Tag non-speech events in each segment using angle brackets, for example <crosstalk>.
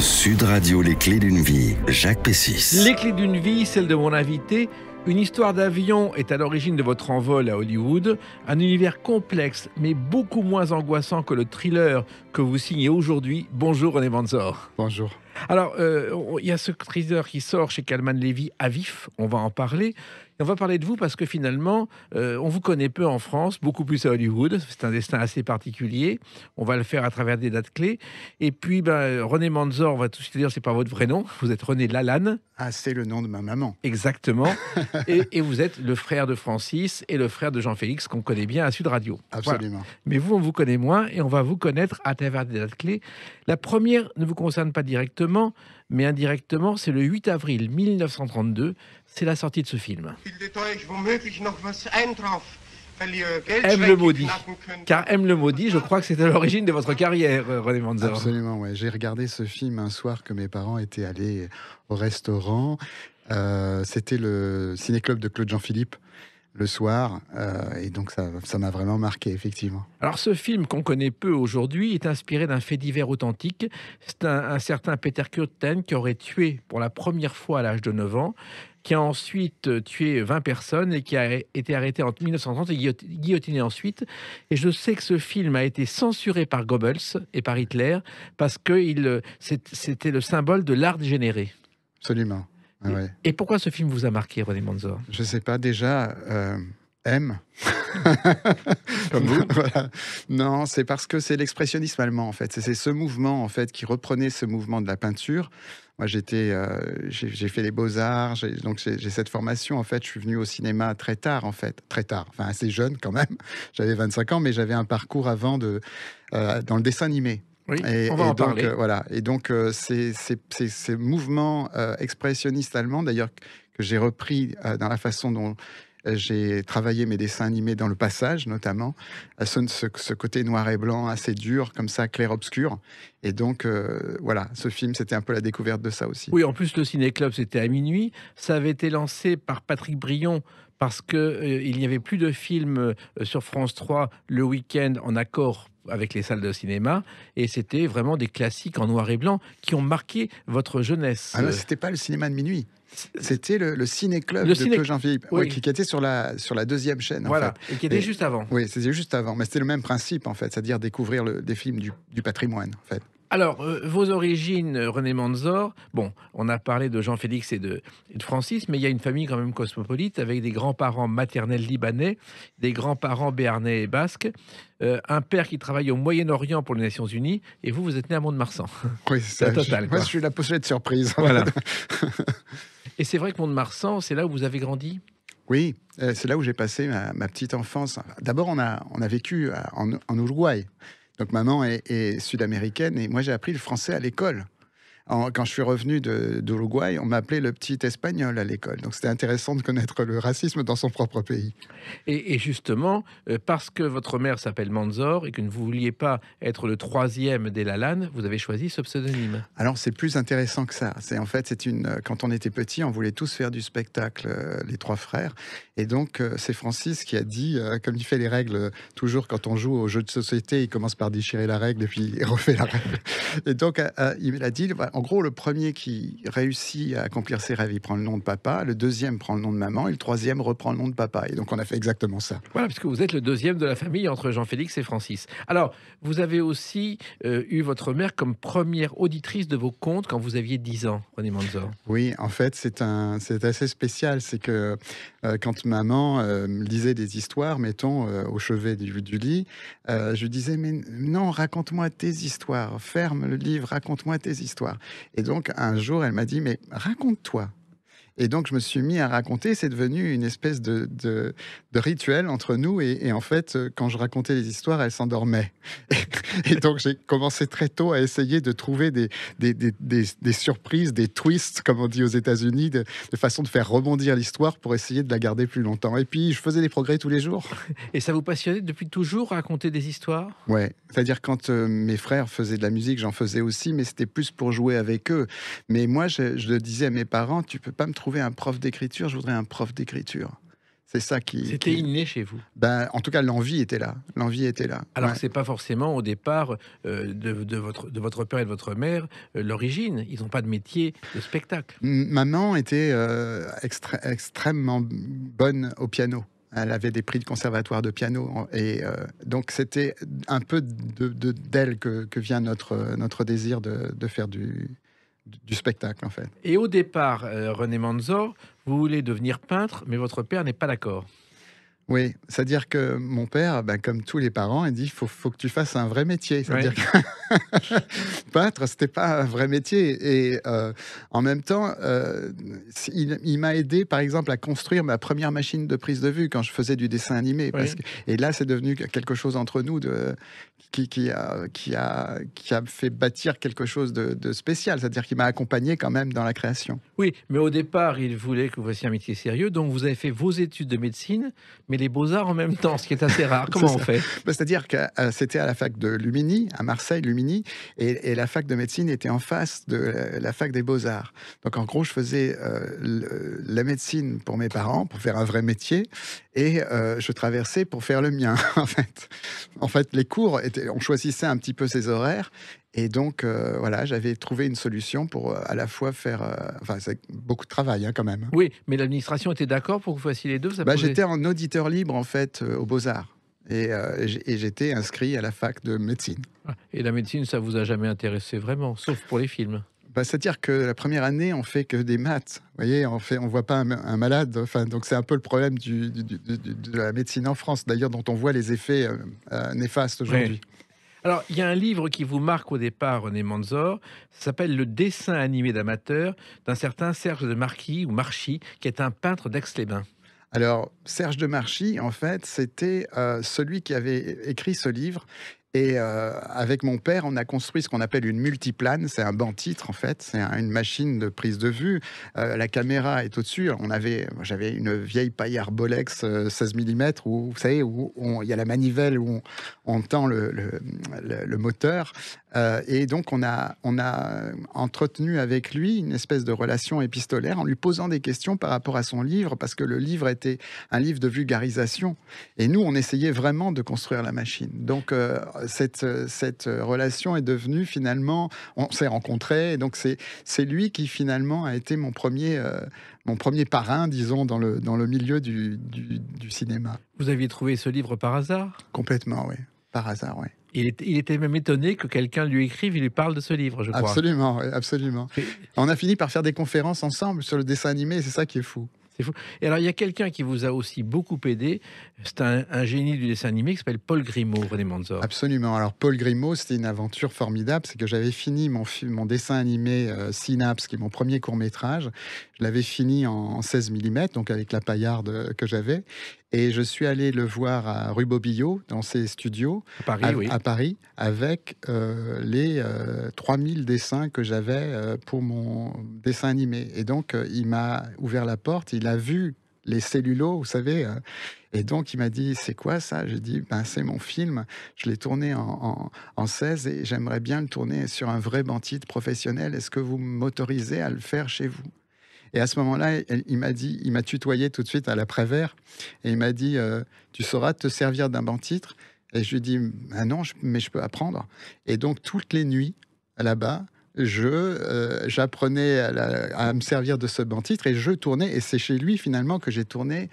Sud Radio, les clés d'une vie, Jacques Pessis. Les clés d'une vie, celle de mon invité. Une histoire d'avion est à l'origine de votre envol à Hollywood, un univers complexe mais beaucoup moins angoissant que le thriller que vous signez aujourd'hui. Bonjour René Manzor. Bonjour. Alors, euh, il y a ce thriller qui sort chez Calman Levy à vif, on va en parler. on va parler de vous parce que finalement, euh, on vous connaît peu en France, beaucoup plus à Hollywood. C'est un destin assez particulier. On va le faire à travers des dates clés. Et puis, ben, René Manzor, on va tout suite dire, c'est pas votre vrai nom. Vous êtes René Lalanne. Ah, c'est le nom de ma maman. Exactement. <laughs> et, vous êtes le frère de Francis et le frère de Jean-Félix qu'on connaît bien à Sud Radio. Absolument. Mais vous, on vous connaît moins et on va vous connaître à travers des dates clés. La première ne vous concerne pas directement, mais indirectement, c'est le 8 avril 1932, c'est la sortie de ce film. Aime le maudit. Car aime le maudit, je crois que c'est à l'origine de votre carrière, euh, René Manzer. Absolument, ouais. J'ai regardé ce film un soir que mes parents étaient allés au restaurant. Euh, c'était le ciné-club de Claude Jean-Philippe le soir. Euh, et donc, ça, m'a vraiment marqué, effectivement. Alors, ce film qu'on connaît peu aujourd'hui est inspiré d'un fait divers authentique. C'est un, certain Peter Kurten qui aurait tué pour la première fois à l'âge de 9 ans, qui a ensuite euh, tué 20 personnes et qui a été arrêté en 1930 et guillotiné ensuite. Et je sais que ce film a été censuré par Goebbels et par Hitler parce que euh, c'était le symbole de l'art dégénéré. Absolument. Ah et, pourquoi ce film vous a marqué, René Monzor Je ne sais pas, déjà, euh, M. <laughs> <laughs> Non, c'est parce que c'est l'expressionnisme allemand, en fait. C'est ce mouvement, en fait, qui reprenait ce mouvement de la peinture. Moi, j'étais, euh, j'ai fait les beaux-arts, donc j'ai cette formation. En fait, je suis venu au cinéma très tard, en fait. Très tard, enfin assez jeune quand même. J'avais 25 ans, mais j'avais un parcours avant de, euh, dans le dessin animé et, donc, euh, voilà. Et donc, euh, ces, mouvements euh, expressionnistes allemands, d'ailleurs, que j'ai repris dans la façon dont j'ai travaillé mes dessins animés dans le passage, notamment, ce, ce, ce, côté noir et blanc assez dur, comme ça, clair-obscur. Et donc, voilà, ce film, c'était un peu la découverte de ça aussi. Oui, en plus, le Ciné Club, c'était à minuit. Ça avait été lancé par Patrick Brion, parce qu'il euh, n'y avait plus de films euh, sur France 3 le week-end en accord avec les salles de cinéma, et c'était vraiment des classiques en noir et blanc qui ont marqué votre jeunesse. Ah c'était pas le cinéma de minuit. C'était le, ciné-club de Jean-Philippe, qui, était sur la, sur la deuxième chaîne. Voilà, et qui était juste avant. Oui, c'était juste avant. Mais c'était le même principe, en fait, c'est-à-dire découvrir des films du, du patrimoine, en fait. Alors, euh, vos origines, René Manzor, bon, on a parlé de Jean-Félix et de, Francis, mais il y a une famille quand même cosmopolite avec des grands-parents maternels libanais, des grands-parents béarnais et basques, euh, un père qui travaille au Moyen-Orient pour les Nations Unies, et vous, vous êtes né à Mont-de-Marsan. <laughs> Oui, c'est ça. <laughs> moi, je suis la de surprise. <laughs> et c'est vrai que Mont-de-Marsan, c'est là où vous avez grandi oui, euh, c'est là où j'ai passé ma, petite enfance. D'abord, on a, on a vécu en Uruguay. Donc maman est, sud-américaine et moi j'ai appris le français à l'école quand je suis revenu d'Uruguay, de, on m'appelait le petit espagnol à l'école. Donc c'était intéressant de connaître le racisme dans son propre pays. Et, justement, euh, parce que votre mère s'appelle Manzor et que vous ne vouliez pas être le troisième des Lalan, vous avez choisi ce pseudonyme. Alors c'est plus intéressant que ça. C'est en fait, c'est une. Euh, quand on était petit, on voulait tous faire du spectacle, euh, les trois frères. Et donc c'est Francis qui a dit, comme il fait les règles toujours quand on joue au jeu de société, il commence par déchirer la règle et puis il <laughs> refait la règle. Et donc il m'a dit, bah, en gros, le premier qui réussit à accomplir ses rêves, prend le nom de papa, le deuxième prend le nom de maman, et le troisième reprend le nom de papa. Et donc, on a fait exactement ça. Voilà, puisque vous êtes le deuxième de la famille entre Jean-Félix et Francis. Alors, vous avez aussi euh, eu votre mère comme première auditrice de vos contes quand vous aviez 10 ans, René Manzor. Oui, en fait, c'est assez spécial. C'est que euh, quand maman lisait euh, des histoires, mettons, au chevet du, du lit, je disais, mais non, raconte-moi tes histoires, ferme le livre, raconte-moi tes histoires. Et donc, un jour, elle m'a dit, mais raconte-toi, et donc, je me suis mis à raconter. C'est devenu une espèce de, de, rituel entre nous. Et, en fait, euh, quand je racontais les histoires, elles s'endormaient. <laughs> Et, donc, j'ai commencé très tôt à essayer de trouver des, des, des, surprises, des twists, comme on dit aux États-Unis, de, façon de faire rebondir l'histoire pour essayer de la garder plus longtemps. Et puis, je faisais des progrès tous les jours. <laughs> Et ça vous passionnait depuis toujours raconter des histoires Ouais. C'est-à-dire, quand euh, mes frères faisaient de la musique, j'en faisais aussi, mais c'était plus pour jouer avec eux. Mais moi, je, je le disais à mes parents, tu peux pas me trouver un prof d'écriture, je voudrais un prof d'écriture. C'est ça qui. C'était inné chez vous. Ben, en tout cas, l'envie était là. L'envie était là. Alors, c'est pas forcément au départ euh, de, votre, de votre père et de votre mère euh, l'origine. Ils n'ont pas de métier de spectacle. Maman était euh, extrêmement bonne au piano. Elle avait des prix de conservatoire de piano. Et donc, c'était un peu d'elle de, que, que, vient notre, notre désir de, de faire du, du spectacle, en fait. Et au départ, euh, René Manzor, vous voulez devenir peintre, mais votre père n'est pas d'accord. Oui, c'est-à-dire que mon père, ben, comme tous les parents, il dit faut, faut que tu fasses un vrai métier. C'est-à-dire <laughs> c'était pas un vrai métier. Et euh, en même temps, euh, il, m'a aidé, par exemple, à construire ma première machine de prise de vue quand je faisais du dessin animé. et là, c'est devenu quelque chose entre nous de, qui, qui, a, qui, a, qui a fait bâtir quelque chose de, de spécial. C'est-à-dire qu'il m'a accompagné quand même dans la création. Oui, mais au départ, il voulait que vous fassiez un métier sérieux. Donc, vous avez fait vos études de médecine, mais les beaux-arts en même temps, ce qui est assez rare. <laughs> Comment on fait bah, C'est-à-dire que euh, c'était à la fac de Lumini, à Marseille, Lumini, et, la fac de médecine était en face de la, fac des beaux-arts. Donc en gros, je faisais euh, la médecine pour mes parents, pour faire un vrai métier, et euh, je traversais pour faire le mien. <laughs> en fait, en fait, les cours étaient, on choisissait un petit peu ses horaires et donc euh, voilà, j'avais trouvé une solution pour euh, à la fois faire, enfin c'est beaucoup de travail hein, quand même. Oui, mais l'administration était d'accord pour que vous fassiez les deux. Ça bah, j'étais en auditeur libre en fait aux Beaux Arts. Et, et j'étais inscrit à la fac de médecine. Ah, et la médecine, ça vous a jamais intéressé vraiment, sauf pour les films bah, c'est-à-dire que la première année, on fait que des maths. voyez, on fait, on voit pas un, malade. Enfin, donc c'est un peu le problème de la médecine en France, d'ailleurs, dont on voit les effets euh, euh, néfastes aujourd'hui. Alors, il y a un livre qui vous marque au départ, René Manzor. Ça s'appelle Le dessin animé d'amateur d'un certain Serge de Marquis ou Marchi, qui est un peintre d'Aix-les-Bains. Alors, Serge de Marchi, en fait, c'était euh, celui qui avait écrit ce livre et euh, avec mon père, on a construit ce qu'on appelle une multiplane. C'est un banc-titre, en fait. C'est une machine de prise de vue. Euh, la caméra est au-dessus. On avait, j'avais une vieille paille Arbolex 16 mm où, vous savez, où il y a la manivelle où on, tend le moteur. Euh, et donc, on a, entretenu avec lui une espèce de relation épistolaire en lui posant des questions par rapport à son livre, parce que le livre était un livre de vulgarisation. Et nous, on essayait vraiment de construire la machine. Donc, euh, cette, relation est devenue finalement, on s'est rencontrés, et donc c'est lui qui finalement a été mon premier, euh, mon premier parrain, disons, dans le, dans le milieu du, du cinéma. Vous aviez trouvé ce livre par hasard Complètement, oui. Par hasard, oui. Il, était même étonné que quelqu'un lui écrive, il lui parle de ce livre, je crois. Absolument, absolument. On a fini par faire des conférences ensemble sur le dessin animé, c'est ça qui est fou. C'est fou. Et alors, il y a quelqu'un qui vous a aussi beaucoup aidé. C'est un, génie du dessin animé qui s'appelle Paul Grimaud, René Manzor. Absolument. Alors, Paul Grimaud, c'était une aventure formidable. C'est que j'avais fini mon, dessin animé euh, Synapse, qui est mon premier court-métrage. Je l'avais fini en, 16 mm, donc avec la paillarde euh, que j'avais. Et je suis allé le voir à Rue dans ses studios, à Paris, oui. à Paris avec euh, les 3000 euh, dessins que j'avais euh, pour mon dessin animé. Et donc, il m'a ouvert la porte, il a vu les cellulos, vous savez. Et donc, il m'a dit, c'est quoi ça J'ai dit, ben, c'est mon film. Je l'ai tourné en, en, 16 et j'aimerais bien le tourner sur un vrai bandit professionnel. Est-ce que vous m'autorisez à le faire chez vous et à ce moment-là, il m'a dit, il m'a tutoyé tout de suite à l'après-vert, et il m'a dit, euh, tu sauras te servir d'un bon titre Et je lui dis, ah non, mais je peux apprendre. Et donc toutes les nuits là-bas, je euh, j'apprenais à, me servir de ce bon titre et je tournais et c'est chez lui finalement que j'ai tourné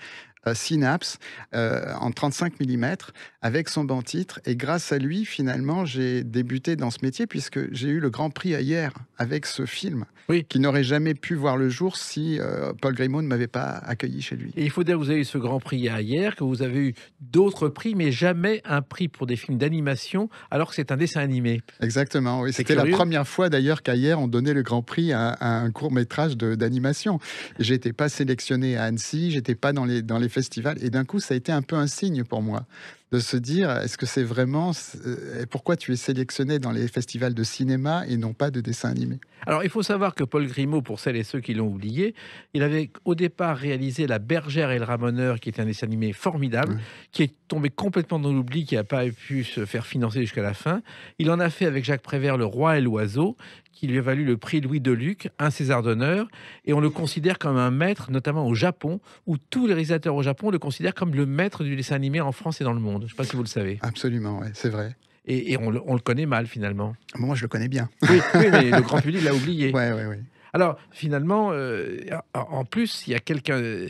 euh, Synapse euh, en 35 mm avec son banc-titre. Et grâce à lui, finalement, j'ai débuté dans ce métier puisque j'ai eu le Grand Prix hier avec ce film oui. qui n'aurait jamais pu voir le jour si euh, Paul Grimaud ne m'avait pas accueilli chez lui. Et il faut dire que vous avez eu ce Grand Prix hier, que vous avez eu d'autres prix, mais jamais un prix pour des films d'animation alors que c'est un dessin animé. Exactement, oui. C'était la première fois d'ailleurs qu'hier on donnait le Grand Prix à, un court métrage d'animation. J'étais pas sélectionné à Annecy, j'étais pas dans les, dans les festival. Et d'un coup, ça a été un peu un signe pour moi de se dire est-ce que c'est vraiment euh, et pourquoi tu es sélectionné dans les festivals de cinéma et non pas de dessin animé Alors il faut savoir que Paul Grimaud, pour celles et ceux qui l'ont oublié, il avait au départ réalisé La Bergère et le Ramoneur, qui est un dessin animé formidable, qui est tombé complètement dans l'oubli, qui n'a pas pu se faire financer jusqu'à la fin. Il en a fait avec Jacques Prévert Le Roi et l'Oiseau, qui lui a valu le prix Louis Deluc, un César d'honneur, et on le considère comme un maître, notamment au Japon, où tous les réalisateurs au Japon le considèrent comme le maître du dessin animé en France et dans le monde. Je ne sais pas si vous le savez. Absolument, c'est vrai. Et, on, le connaît mal finalement. Moi, je le connais bien. Oui, mais <laughs> le grand public l'a oublié. Oui, oui, oui. Alors finalement, euh, en plus, il y a quelqu'un. Euh,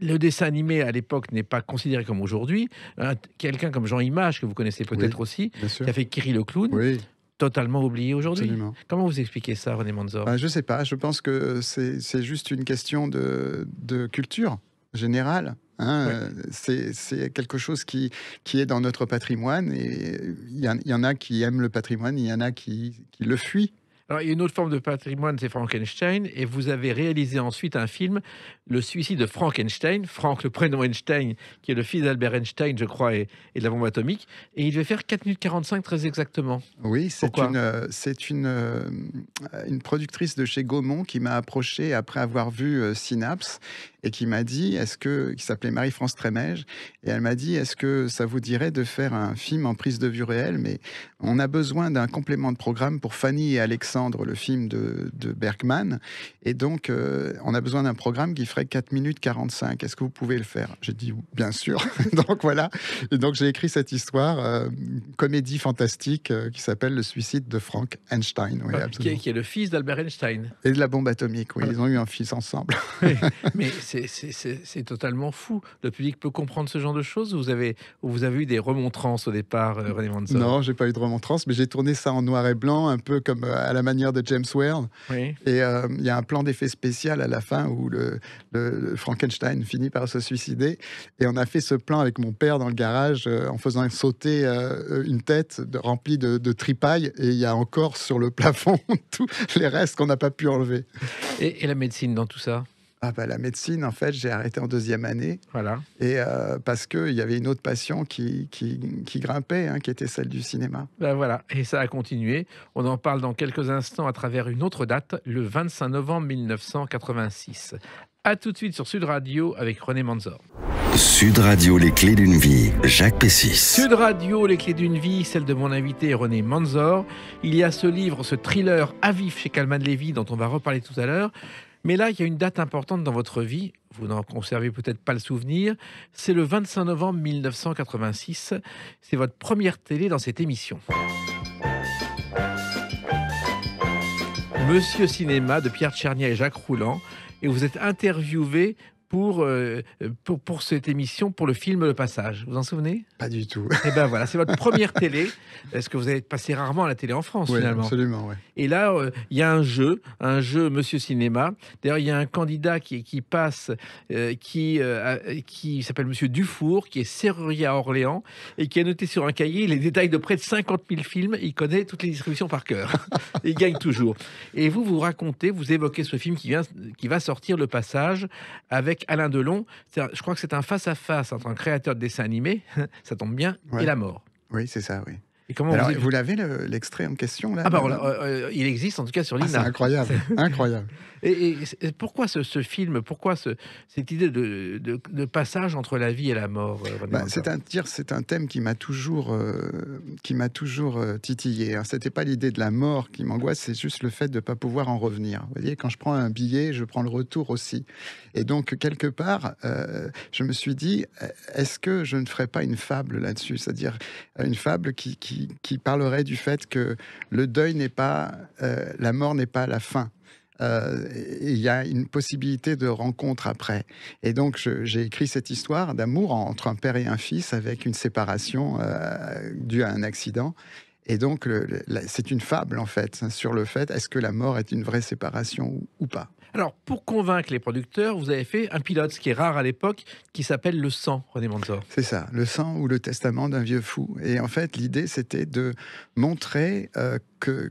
le dessin animé à l'époque n'est pas considéré comme aujourd'hui. Quelqu'un comme Jean Image, que vous connaissez peut-être aussi, qui a fait Kiri le clown. totalement oublié aujourd'hui. Comment vous expliquez ça, René Manzor bah, Je ne sais pas. Je pense que c'est juste une question de, de culture. Général, hein, euh, C'est quelque chose qui, qui est dans notre patrimoine et il y, en a qui aiment le patrimoine, il y en a qui, qui le fuient. Alors, il y a une autre forme de patrimoine, c'est Frankenstein, et vous avez réalisé ensuite un film, Le suicide de Frankenstein, Franck, le prénom Einstein, qui est le fils d'Albert Einstein, je crois, et, de la bombe atomique, et il devait faire 4 minutes 45 très exactement. Oui, c'est une, euh, c'est une, euh, une productrice de chez Gaumont qui m'a approché après avoir vu Synapse et qui m'a dit est-ce qui s'appelait Marie-France Trémège et elle m'a dit est-ce que ça vous dirait de faire un film en prise de vue réelle mais on a besoin d'un complément de programme pour Fanny et Alexandre le film de, Bergman et donc euh, on a besoin d'un programme qui ferait 4 minutes 45 est-ce que vous pouvez le faire j'ai dit bien sûr <laughs> donc voilà et donc j'ai écrit cette histoire euh, comédie fantastique euh, qui s'appelle le suicide de Frank Einstein oui, ah, qui, est, le fils d'Albert Einstein et de la bombe atomique oui ils ont eu un fils ensemble <laughs> mais c'est totalement fou. Le public peut comprendre ce genre de choses vous avez, vous avez eu des remontrances au départ, euh, René Manson Non, j'ai pas eu de remontrances, mais j'ai tourné ça en noir et blanc, un peu comme euh, à la manière de James Whale. Et euh, il y a un plan d'effet spécial à la fin où le, Frankenstein finit par se suicider. Et on a fait ce plan avec mon père dans le garage en faisant sauter une tête remplie de, tripaille. Et il y a encore sur le <laughs> plafond tous les restes qu'on n'a pas pu enlever. et la médecine dans tout ça ah bah, la médecine, en fait, j'ai arrêté en deuxième année. Voilà. Et euh, parce qu'il y avait une autre passion qui, qui, qui grimpait, hein, qui était celle du cinéma. Ben voilà, et ça a continué. On en parle dans quelques instants à travers une autre date, le 25 novembre 1986. A tout de suite sur Sud Radio avec René Manzor. Sud Radio, les clés d'une vie, Jacques Pessis. Sud Radio, les clés d'une vie, celle de mon invité René Manzor. Il y a ce livre, ce thriller à vif chez Calman Lévy, dont on va reparler tout à l'heure. Mais là, il y a une date importante dans votre vie, vous n'en conservez peut-être pas le souvenir, c'est le 25 novembre 1986, c'est votre première télé dans cette émission. Monsieur Cinéma de Pierre Tchernia et Jacques Rouland, et vous êtes interviewé pour, euh, pour, pour cette émission, pour le film Le Passage. Vous en souvenez Pas du tout. <laughs> Et eh ben voilà, c'est votre première télé. Est-ce que vous avez passé rarement à la télé en France finalement Absolument, oui. Et là, euh, il y a un jeu, un jeu Monsieur Cinéma. D'ailleurs, il y a un candidat qui, qui passe, euh, qui, qui s'appelle Monsieur Dufour, qui est serrurier à Orléans et qui a noté sur un cahier les détails de près de 50 000 films. Il connaît toutes les distributions par cœur. <laughs> il gagne toujours. Et vous, vous racontez, vous évoquez ce film qui, vient, qui va sortir, Le Passage, avec Alain Delon. Je crois que c'est un face-à-face entre un créateur de dessins animés, <laughs> ça tombe bien, et la mort. Oui, c'est ça, oui. Et comment vous, l'avez l'extrait en question là ah, euh, euh, il existe en tout cas sur ah, l'INA. <laughs> c'est incroyable, incroyable. Et, pourquoi ce, film Pourquoi cette idée de, passage entre la vie et la mort euh, bah, C'est un un thème qui m'a toujours, euh, qui m'a toujours euh, titillé. Hein. Ce n'était pas l'idée de la mort qui m'angoisse, c'est juste le fait de ne pas pouvoir en revenir. Vous voyez, quand je prends un billet, je prends le retour aussi. Et donc quelque part, je me suis dit, est-ce que je ne ferais pas une fable là-dessus, c'est-à-dire une fable qui, qui parlerait du fait que le deuil n'est pas, la mort n'est pas la fin. Euh, il y a une possibilité de rencontre après. Et donc, j'ai écrit cette histoire d'amour entre un père et un fils avec une séparation euh, due à un accident. Et donc, c'est une fable, en fait, hein, sur le fait, est-ce que la mort est une vraie séparation ou pas Alors, pour convaincre les producteurs, vous avez fait un pilote, ce qui est rare à l'époque, qui s'appelle Le sang, René Manzor. C'est ça, Le sang ou le testament d'un vieux fou. Et en fait, l'idée, c'était de montrer euh,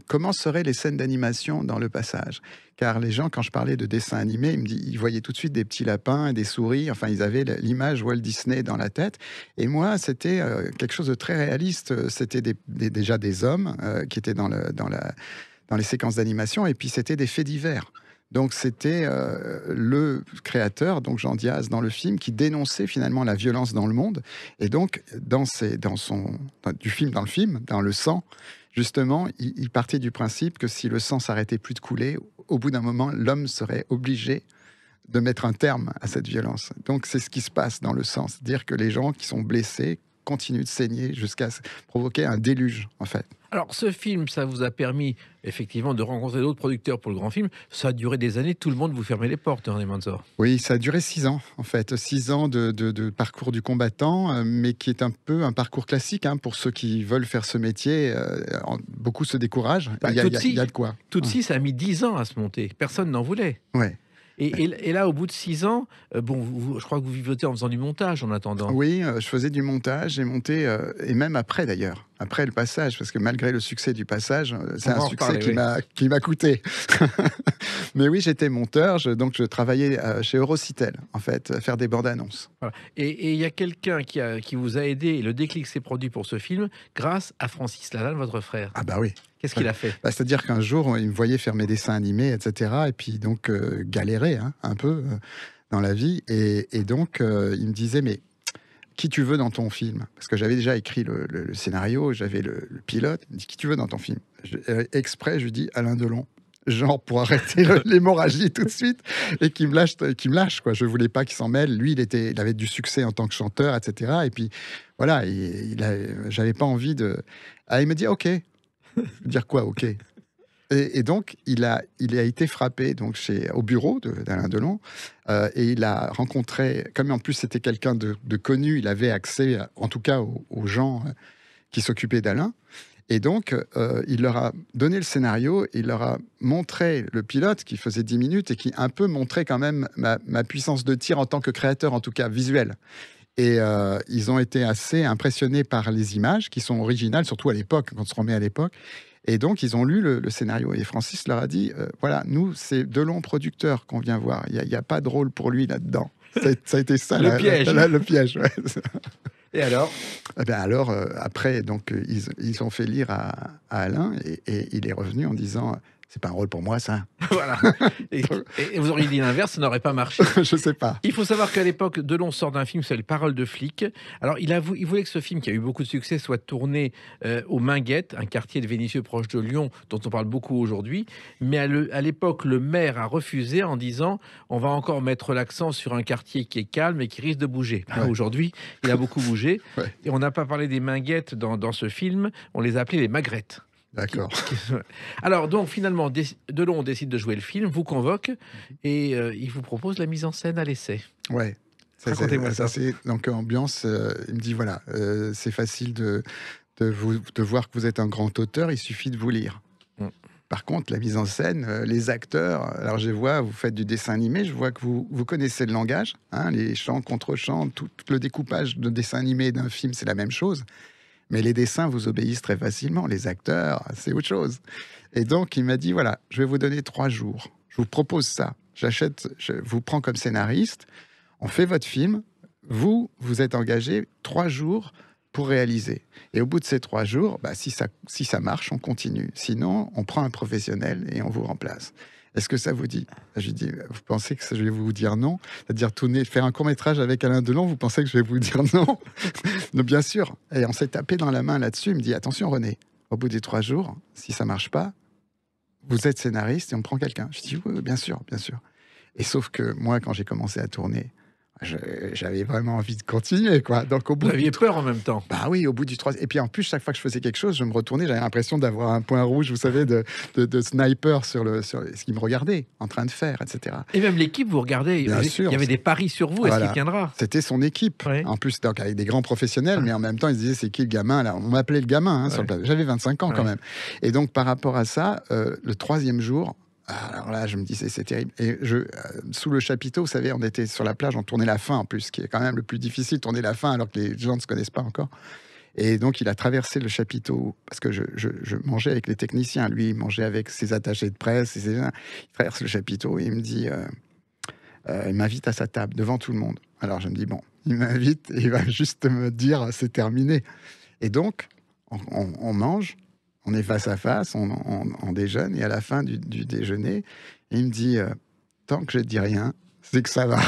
comment seraient les scènes d'animation dans le passage. Car les gens, quand je parlais de dessin animés, ils me voyaient tout de suite des petits lapins, et des souris, enfin, ils avaient l'image Walt Disney dans la tête. Et moi, c'était euh, quelque chose de très réaliste. C'était déjà des hommes euh, qui étaient dans, les séquences d'animation, et puis c'était des faits divers. Donc c'était euh, le créateur, donc Jean Diaz, dans le film, qui dénonçait finalement la violence dans le monde. Et donc, dans, son, du film dans le film, dans le sang, justement, il, partait du principe que si le sang s'arrêtait plus de couler, au bout d'un moment, l'homme serait obligé de mettre un terme à cette violence. Donc c'est ce qui se passe dans le sang, c'est-à-dire que les gens qui sont blessés continuent de saigner jusqu'à provoquer un déluge, en fait. Alors, ce film, ça vous a permis effectivement de rencontrer d'autres producteurs pour le grand film. Ça a duré des années. Tout le monde vous fermait les portes, René Manzor. Oui, ça a duré six ans, en fait. Six ans de, parcours du combattant, euh, mais qui est un peu un parcours classique hein, pour ceux qui veulent faire ce métier. Euh, beaucoup se découragent. Bah, il, y a, de quoi. Tout de ah. ça a mis dix ans à se monter. Personne n'en voulait. Ouais. Et, là, au bout de six ans, euh, bon, je crois que vous vivotez en faisant du montage en attendant. Oui, je faisais du montage, et monté, et même après d'ailleurs après le passage, parce que malgré le succès du passage, euh, c'est un succès qui m'a qui m'a coûté. <laughs> Mais oui, j'étais monteur, donc je travaillais euh, chez Eurocitel, en fait, à faire des bandes annonces. Et il y a quelqu'un qui, qui vous a aidé, et le déclic s'est produit pour ce film grâce à Francis Lalanne, votre frère. Ah bah oui. Qu'est-ce qu'il a <laughs> fait bah, C'est-à-dire qu'un jour, il me voyait faire mes dessins animés, etc. Et puis donc euh, galérer hein, un peu dans la vie. Et, donc, il me disait, mais qui tu veux dans ton film Parce que j'avais déjà écrit le, scénario, j'avais le, pilote. il qui tu veux dans ton film euh, Exprès, je lui dis Alain Delon. Genre pour arrêter <laughs> l'hémorragie tout de suite et qui me lâche, qui me lâche quoi. Je voulais pas qu'il s'en mêle. Lui, il était, il avait du succès en tant que chanteur, etc. Et puis voilà, il, j'avais pas envie de. Ah, il me dit ok. Dire quoi Ok. Et, donc, il a, il a été frappé donc chez, au bureau d'Alain Delon. Euh, et il a rencontré, comme en plus c'était quelqu'un de, connu, il avait accès, euh, en tout cas, aux, gens euh, qui s'occupaient d'Alain. Et donc, il leur a donné le scénario, il leur a montré le pilote qui faisait 10 minutes et qui un peu montrait quand même ma, ma puissance de tir en tant que créateur, en tout cas visuel. Et ils ont été assez impressionnés par les images qui sont originales, surtout à l'époque, quand on se remet à l'époque. Et donc, ils ont lu le, scénario. Et Francis leur a dit euh, voilà, nous, c'est Delon producteur qu'on vient voir. Il n'y a, pas de rôle pour lui là-dedans. Ça, ça, a été ça, <laughs> le, piège. <laughs> Et alors eh ben Alors, euh, après, donc, euh, ils, ont fait lire à, Alain et, il est revenu en disant c'est pas un rôle pour moi, ça. <laughs> voilà. Et, vous auriez dit l'inverse, ça n'aurait pas marché. <laughs> je sais pas. Il faut savoir qu'à l'époque, Delon sort d'un film c'est les Parole de flic. Alors, il, il voulait que ce film, qui a eu beaucoup de succès, soit tourné euh, aux Minguettes, un quartier de Vénitieux proche de Lyon, dont on parle beaucoup aujourd'hui. Mais à l'époque, le, maire a refusé en disant on va encore mettre l'accent sur un quartier qui est calme et qui risque de bouger. Ah aujourd'hui, il a beaucoup bougé. <laughs> Et on n'a pas parlé des Minguettes dans, dans ce film, on les appelait les Magrettes. D'accord. Alors, donc finalement, Delon décide de jouer le film, vous convoque et euh, il vous propose la mise en scène à l'essai. Ouais. Racontez-moi ça. donc, ambiance, euh, il me dit voilà, euh, c'est facile de, voir que vous êtes un grand auteur, il suffit de vous lire. Mm. Par contre, la mise en scène, les acteurs, alors je vois, vous faites du dessin animé, je vois que vous, vous connaissez le langage, hein, les chants contre chants, tout le découpage de dessin animé d'un film, c'est la même chose. Mais les dessins vous obéissent très facilement, les acteurs, c'est autre chose. Et donc, il m'a dit, voilà, je vais vous donner trois jours. Je vous propose ça. J'achète, je vous prends comme scénariste. On fait votre film. Vous, vous êtes engagé trois jours pour réaliser. Et au bout de ces trois jours, bah, si, si ça marche, on continue. Sinon, on prend un professionnel et on vous remplace. Est-ce que ça vous dit ah, Je lui dis, vous pensez que je vais vous dire non C'est-à-dire tourner, faire un court métrage avec Alain Delon, vous pensez que je vais vous dire <laughs> non Non, Bien sûr. Et on s'est tapé dans la main là-dessus. Il me dit, attention René, au bout des trois jours, si ça marche pas, vous êtes scénariste et on prend quelqu'un. Je dis, oui, bien sûr, bien sûr. Et sauf que moi, quand j'ai commencé à tourner, j'avais vraiment envie de continuer, quoi. Donc au bout. Vous aviez peur en même temps. Bah oui, au bout du trois. Et puis en plus, chaque fois que je faisais quelque chose, je me retournais, j'avais l'impression d'avoir un point rouge, vous savez, de, sniper sur le sur ce qui me regardait, en train de faire, etc. Et même l'équipe vous regardez, Il y avait des paris sur vous. Est-ce qu'il tiendra C'était son équipe. En plus, donc avec des grands professionnels, mais en même temps, ils disaient c'est qui le gamin là On m'appelait le gamin. Hein, j'avais 25 ans quand même. Et donc par rapport à ça, euh, le troisième jour, ah, alors là, je me disais, c'est terrible. Et je, euh, sous le chapiteau, vous savez, on était sur la plage, on tournait la fin en plus, qui est quand même le plus difficile, tourner la fin alors que les gens ne se connaissent pas encore. Et donc, il a traversé le chapiteau, parce que je, mangeais avec les techniciens. Lui, il mangeait avec ses attachés de presse. Ses... Il traverse le chapiteau et il me dit, euh, euh, il m'invite à sa table devant tout le monde. Alors, je me dis, bon, il m'invite il va juste me dire, c'est terminé. Et donc, on mange on est face à face, on, déjeune, et à la fin du, déjeuner, il me dit euh, Tant que je dis rien, c'est que ça va.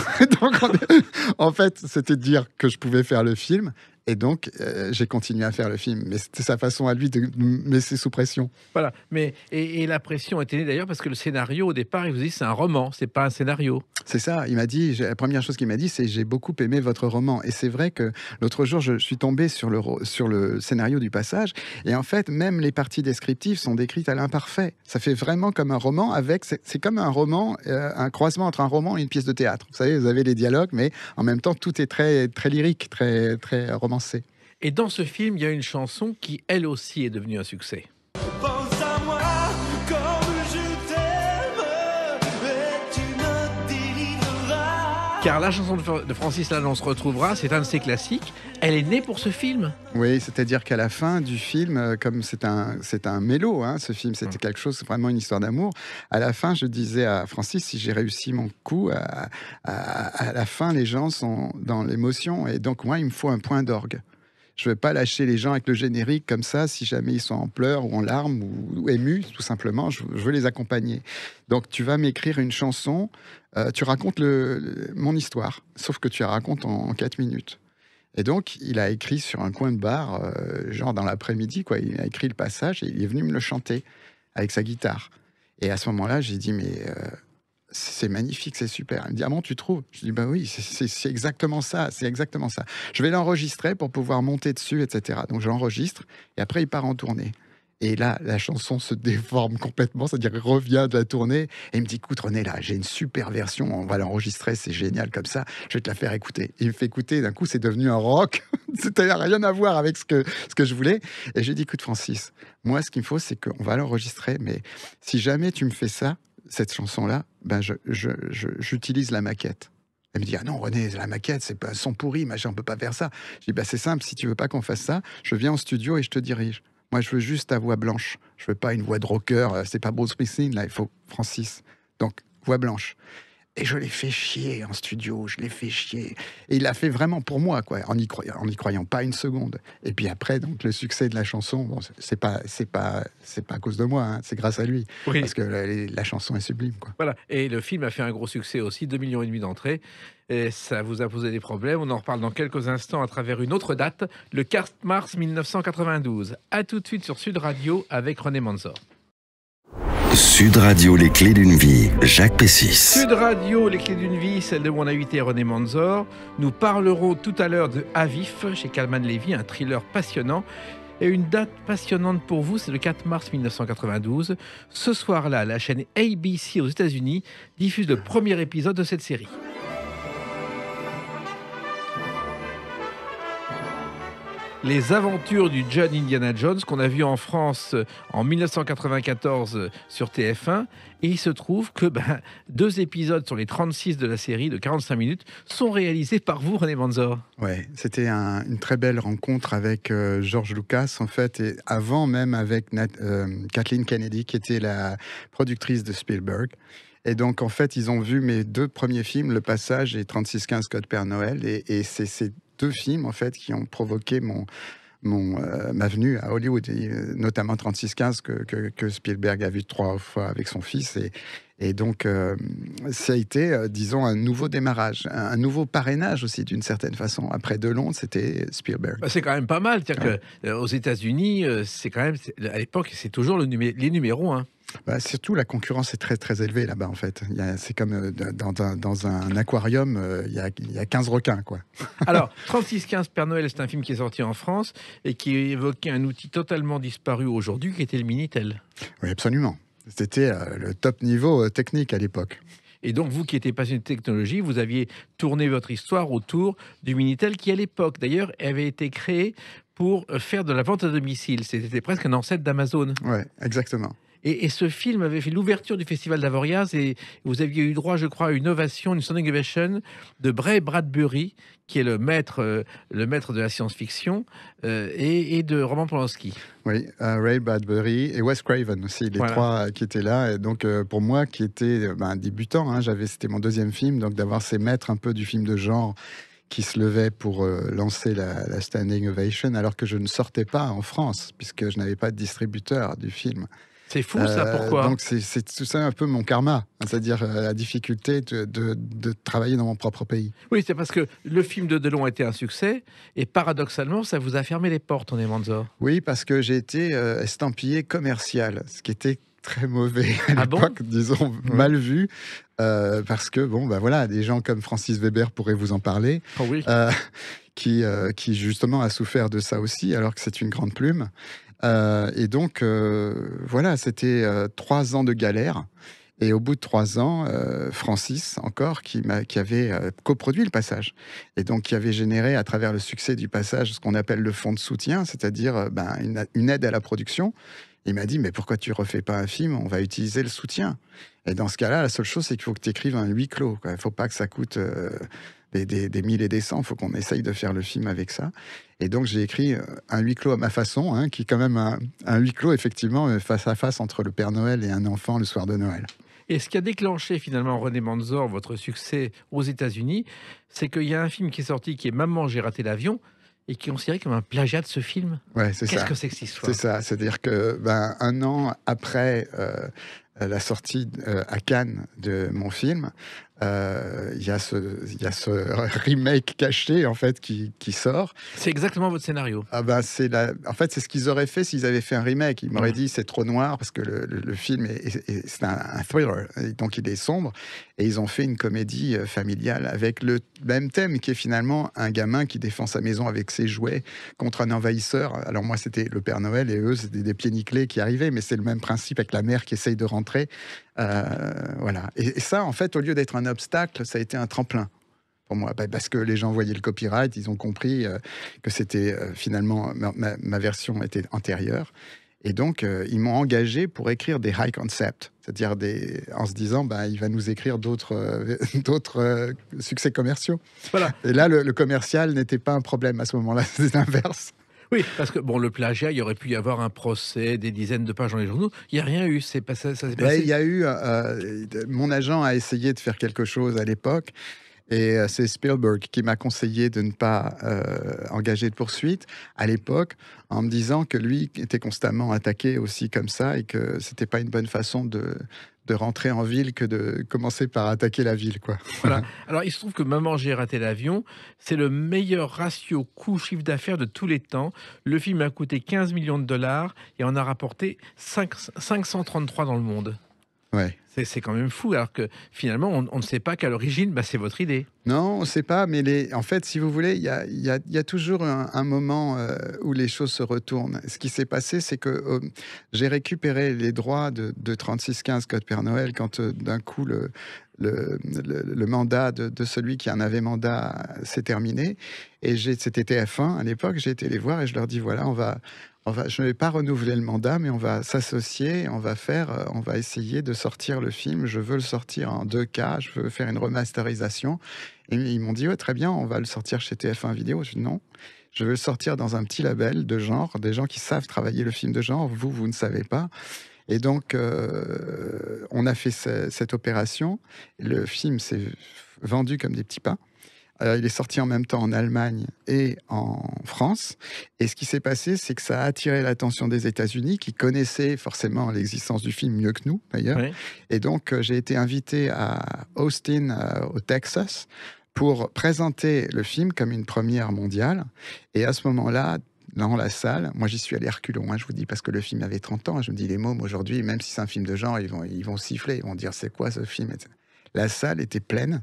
<laughs> en fait, c'était dire que je pouvais faire le film, et donc, euh, j'ai continué à faire le film. Mais c'était sa façon à lui de me laisser sous pression. Voilà. Mais, et, la pression était née d'ailleurs parce que le scénario, au départ, il vous dit c'est un roman, c'est pas un scénario. C'est ça. Il m'a dit, la première chose qu'il m'a dit, c'est j'ai beaucoup aimé votre roman. Et c'est vrai que l'autre jour, je suis tombé sur le, sur le scénario du passage. Et en fait, même les parties descriptives sont décrites à l'imparfait. Ça fait vraiment comme un roman avec. C'est comme un roman, euh, un croisement entre un roman et une pièce de théâtre. Vous savez, vous avez les dialogues, mais en même temps, tout est très, très lyrique, très, très et dans ce film, il y a une chanson qui, elle aussi, est devenue un succès. car la chanson de Francis Lalanne, on se retrouvera, c'est un de ses classiques. Elle est née pour ce film. Oui, c'est-à-dire qu'à la fin du film, euh, comme c'est un, c'est un mélo, hein, ce film, c'était quelque chose, vraiment une histoire d'amour. À la fin, je disais à Francis, si j'ai réussi mon coup, à, la fin, les gens sont dans l'émotion. Et donc, moi, il me faut un point d'orgue. Je ne vais pas lâcher les gens avec le générique comme ça, si jamais ils sont en pleurs ou en larmes ou, ou émus, tout simplement. je, veux les accompagner. Donc, tu vas m'écrire une chanson euh, tu racontes mon histoire, sauf que tu la racontes en, quatre 4 minutes. Et donc, il a écrit sur un coin de bar, euh, genre dans l'après-midi, quoi. Il a écrit le passage et il est venu me le chanter avec sa guitare. Et à ce moment-là, j'ai dit, mais euh, c'est magnifique, c'est super. Il me dit, ah bon, tu trouves Je dis, bah oui, c'est exactement ça, c'est exactement ça. Je vais l'enregistrer pour pouvoir monter dessus, etc. Donc, j'enregistre et après, il part en tournée. Et là, la chanson se déforme complètement, c'est-à-dire revient de la tournée. Et il me dit Écoute, René, là, j'ai une super version, on va l'enregistrer, c'est génial comme ça, je vais te la faire écouter. il me fait écouter, d'un coup, c'est devenu un rock. <laughs> C'était rien à voir avec ce que, ce que je voulais. Et j'ai dit Écoute, Francis, moi, ce qu'il me faut, c'est qu'on va l'enregistrer, mais si jamais tu me fais ça, cette chanson-là, ben j'utilise la maquette. Elle me dit, ah non, René, la maquette, c'est pas son pourri, machin, on peut pas faire ça. Je dis, bah, c'est simple, si tu veux pas qu'on fasse ça, je viens en studio et je te dirige. Moi, je veux juste ta voix blanche. Je veux pas une voix de rocker. Euh, c'est pas Bruce Springsteen, là, il faut Francis. Donc, voix blanche. Et je l'ai fait chier en studio, je l'ai fait chier. Et il l'a fait vraiment pour moi, quoi, en n'y croyant, y croyant pas une seconde. Et puis après, donc, le succès de la chanson, bon, c'est pas, c'est pas, c'est pas à cause de moi, hein, c'est grâce à lui. Parce que euh, la, chanson est sublime, quoi. Voilà. Et le film a fait un gros succès aussi, 2,5 millions et demi d'entrées. Et ça vous a posé des problèmes. On en reparle dans quelques instants à travers une autre date, le 4 mars 1992. À tout de suite sur Sud Radio avec René Manzor. Sud Radio, les clés d'une vie, Jacques Pessis. Sud Radio, les clés d'une vie, celle de mon invité René Manzor. Nous parlerons tout à l'heure de Avif chez Calman Levy, un thriller passionnant. Et une date passionnante pour vous, c'est le 4 mars 1992. Ce soir-là, la chaîne ABC aux États-Unis diffuse le premier épisode de cette série. les aventures du John Indiana Jones qu'on a vu en France euh, en 1994 euh, sur TF1. Et il se trouve que ben, deux épisodes sur les 36 de la série de 45 minutes sont réalisés par vous, René Manzor. Ouais, c'était une très belle rencontre avec euh, George Lucas, en fait, et avant même avec Kathleen Kennedy, qui était la productrice de Spielberg. Et donc, en fait, ils ont vu mes deux premiers films, Le Passage et 3615 Code Père Noël. et c'est deux films en fait qui ont provoqué mon, mon, euh, ma venue à Hollywood, euh, notamment 3615 que, que, Spielberg a vu trois fois avec son fils. Et, et donc, euh, ça a été, disons, un nouveau démarrage, un, nouveau parrainage aussi, d'une certaine façon. Après De Delon, c'était Spielberg. Bah, c'est quand même pas mal. c'est-à-dire Que, aux États-Unis, c'est quand même, à l'époque, c'est toujours le les numéros Hein. Bah, surtout, la concurrence est très très élevée là-bas en fait. C'est comme euh, dans, un aquarium, euh, il y, a, 15 requins quoi. <laughs> Alors, 3615 Père Noël, c'est un film qui est sorti en France et qui évoquait un outil totalement disparu aujourd'hui qui était le Minitel. Oui, absolument. C'était euh, le top niveau technique à l'époque. Et donc, vous qui étiez passionné de technologie, vous aviez tourné votre histoire autour du Minitel qui, à l'époque, d'ailleurs, avait été créé pour faire de la vente à domicile. C'était presque un ancêtre d'Amazon. Oui, exactement. Et, ce film avait fait l'ouverture du Festival d'Avoriaz et vous aviez eu droit, je crois, à une ovation, une standing ovation de Bray Bradbury, qui est le maître, euh, le maître de la science-fiction, euh, et, de Roman Polanski. Oui, euh, Ray Bradbury et Wes Craven aussi, les trois qui étaient là. Et donc, pour moi, qui était un ben, débutant, hein, j'avais, c'était mon deuxième film, donc d'avoir ces maîtres un peu du film de genre qui se levait pour lancer la, la, standing ovation alors que je ne sortais pas en France puisque je n'avais pas de distributeur du film. C'est fou ça, euh, pourquoi Donc c'est tout ça un peu mon karma, hein, c'est-à-dire euh, la difficulté de, travailler dans mon propre pays. Oui, c'est parce que le film de Delon était un succès et paradoxalement ça vous a fermé les portes est Manzor. Oui, parce que j'ai été euh, estampillé commercial, ce qui était très mauvais à ah l'époque, disons mal vu, parce que bon, ben voilà, des gens comme Francis Weber pourraient vous en parler, oh qui justement a souffert de ça aussi, alors que c'est une grande plume. Euh, et donc, euh, voilà, c'était euh, trois ans de galère. Et au bout de trois ans, Francis, encore, qui, qui avait coproduit le passage, et donc qui avait généré à travers le succès du passage ce qu'on appelle le fonds de soutien, c'est-à-dire ben, une, aide à la production, il m'a dit, mais pourquoi tu refais pas un film On va utiliser le soutien. Et dans ce cas-là, la seule chose, c'est qu'il faut que tu écrives un huis clos. Il ne faut pas que ça coûte des, des, mille et des cents. Il faut qu'on essaye de faire le film avec ça. Et donc, j'ai écrit euh, un huis clos à ma façon, hein, qui est quand même un, huis clos, effectivement, euh, face à face entre le Père Noël et un enfant le soir de Noël. Et ce qui a déclenché finalement René Manzor, votre succès aux États-Unis, c'est qu'il y a un film qui est sorti qui est Maman, j'ai raté l'avion et qui est considéré comme un plagiat de ce film. Ouais, c'est Qu'est-ce que c'est que cette histoire C'est ça, c'est-à-dire que ben, un an après euh, la sortie à Cannes de mon film, euh, il y, a ce <laughs> remake caché en fait qui, sort. C'est exactement votre scénario. Ah ben c'est la... en fait c'est ce qu'ils auraient fait s'ils avaient fait un remake. Ils m'auraient dit c'est trop noir parce que le, film est, c'est un, thriller donc il est sombre et ils ont fait une comédie euh, familiale avec le même thème qui est finalement un gamin qui défend sa maison avec ses jouets contre un envahisseur. Alors moi c'était le Père Noël et eux c'était des pieds nickelés qui arrivaient mais c'est le même principe avec la mère qui essaye de rentrer euh, voilà. Et, ça, en fait, au lieu d'être un obstacle, ça a été un tremplin pour moi. Bah, parce que les gens voyaient le copyright, ils ont compris euh, que c'était euh, finalement ma, version était antérieure. Et donc, ils m'ont engagé pour écrire des high concepts, c'est-à-dire des... en se disant, bah, il va nous écrire d'autres <laughs> d'autres succès commerciaux. Et là, le commercial n'était pas un problème à ce moment-là, <laughs> c'est l'inverse. Oui, parce que bon, le plagiat, il y aurait pu y avoir un procès, des dizaines de pages dans les journaux. Il n'y a rien eu. C'est passé, ça s'est passé. Il y a eu. Euh, euh, mon agent a essayé de faire quelque chose à l'époque. Et euh, c'est Spielberg qui m'a conseillé de ne pas engager de poursuite à l'époque, en me disant que lui était constamment attaqué aussi comme ça et que c'était pas une bonne façon de, de rentrer en ville que de commencer par attaquer la ville. Quoi. Voilà. <laughs> Alors, il se trouve que Maman, j'ai raté l'avion, c'est le meilleur ratio coût-chiffre d'affaires de tous les temps. Le film a coûté 15 millions de dollars et en a rapporté 5, 533 dans le monde. C'est quand même fou, alors que finalement, on, ne sait pas qu'à l'origine, bah, c'est votre idée. Non, on ne sait pas, mais les, en fait, si vous voulez, il y a, toujours un, moment euh, où les choses se retournent. Ce qui s'est passé, c'est que euh, j'ai récupéré les droits de, de 3615 Code Père Noël quand euh, d'un coup le, mandat de, celui qui en avait mandat s'est terminé. Et c'était TF1 à l'époque, j'ai été les voir et je leur dis voilà, on va, je ne vais pas renouveler le mandat, mais on va s'associer, on va faire, euh, on va essayer de sortir le film. Je veux le sortir en deux cas, je veux faire une remasterisation. Et ils m'ont dit, oh, très bien, on va le sortir chez TF1 Vidéo. Je dis non. Je veux le sortir dans un petit label de genre, des gens qui savent travailler le film de genre. Vous, vous ne savez pas. Et donc, euh, on a fait cette opération. Le film s'est vendu comme des petits pains. Euh, il est sorti en même temps en Allemagne et en France. Et ce qui s'est passé, c'est que ça a attiré l'attention des États-Unis, qui connaissaient forcément l'existence du film mieux que nous, d'ailleurs. Et donc, euh, j'ai été invité à Austin, euh, au Texas, pour présenter le film comme une première mondiale. Et à ce moment-là, dans la salle. Moi, j'y suis allé reculons, hein, je vous dis, parce que le film avait 30 ans. Je me dis, les mômes aujourd'hui, même si c'est un film de genre, ils vont, ils vont siffler, ils vont dire, c'est quoi ce film La salle était pleine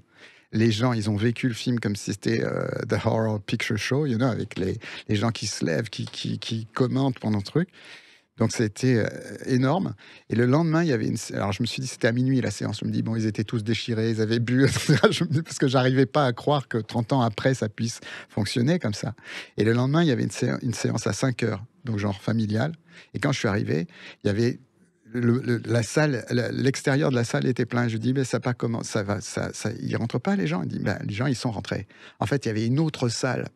les gens, ils ont vécu le film comme si c'était euh, The Horror Picture Show, you know, avec les, gens qui se lèvent, qui, qui, commentent pendant le truc. Donc c'était euh, énorme. Et le lendemain, il y avait une. Alors je me suis dit, c'était à minuit la séance. Je me dis, bon, ils étaient tous déchirés, ils avaient bu, <laughs> je parce que j'arrivais pas à croire que 30 ans après, ça puisse fonctionner comme ça. Et le lendemain, il y avait une séance à 5 heures, donc genre familiale. Et quand je suis arrivé, il y avait la salle, l'extérieur de la salle était plein. Je dis, mais ça pas comment ça va, ça, ça, ils pas les gens. Il dit, ben, les gens ils sont rentrés. En fait, il y avait une autre salle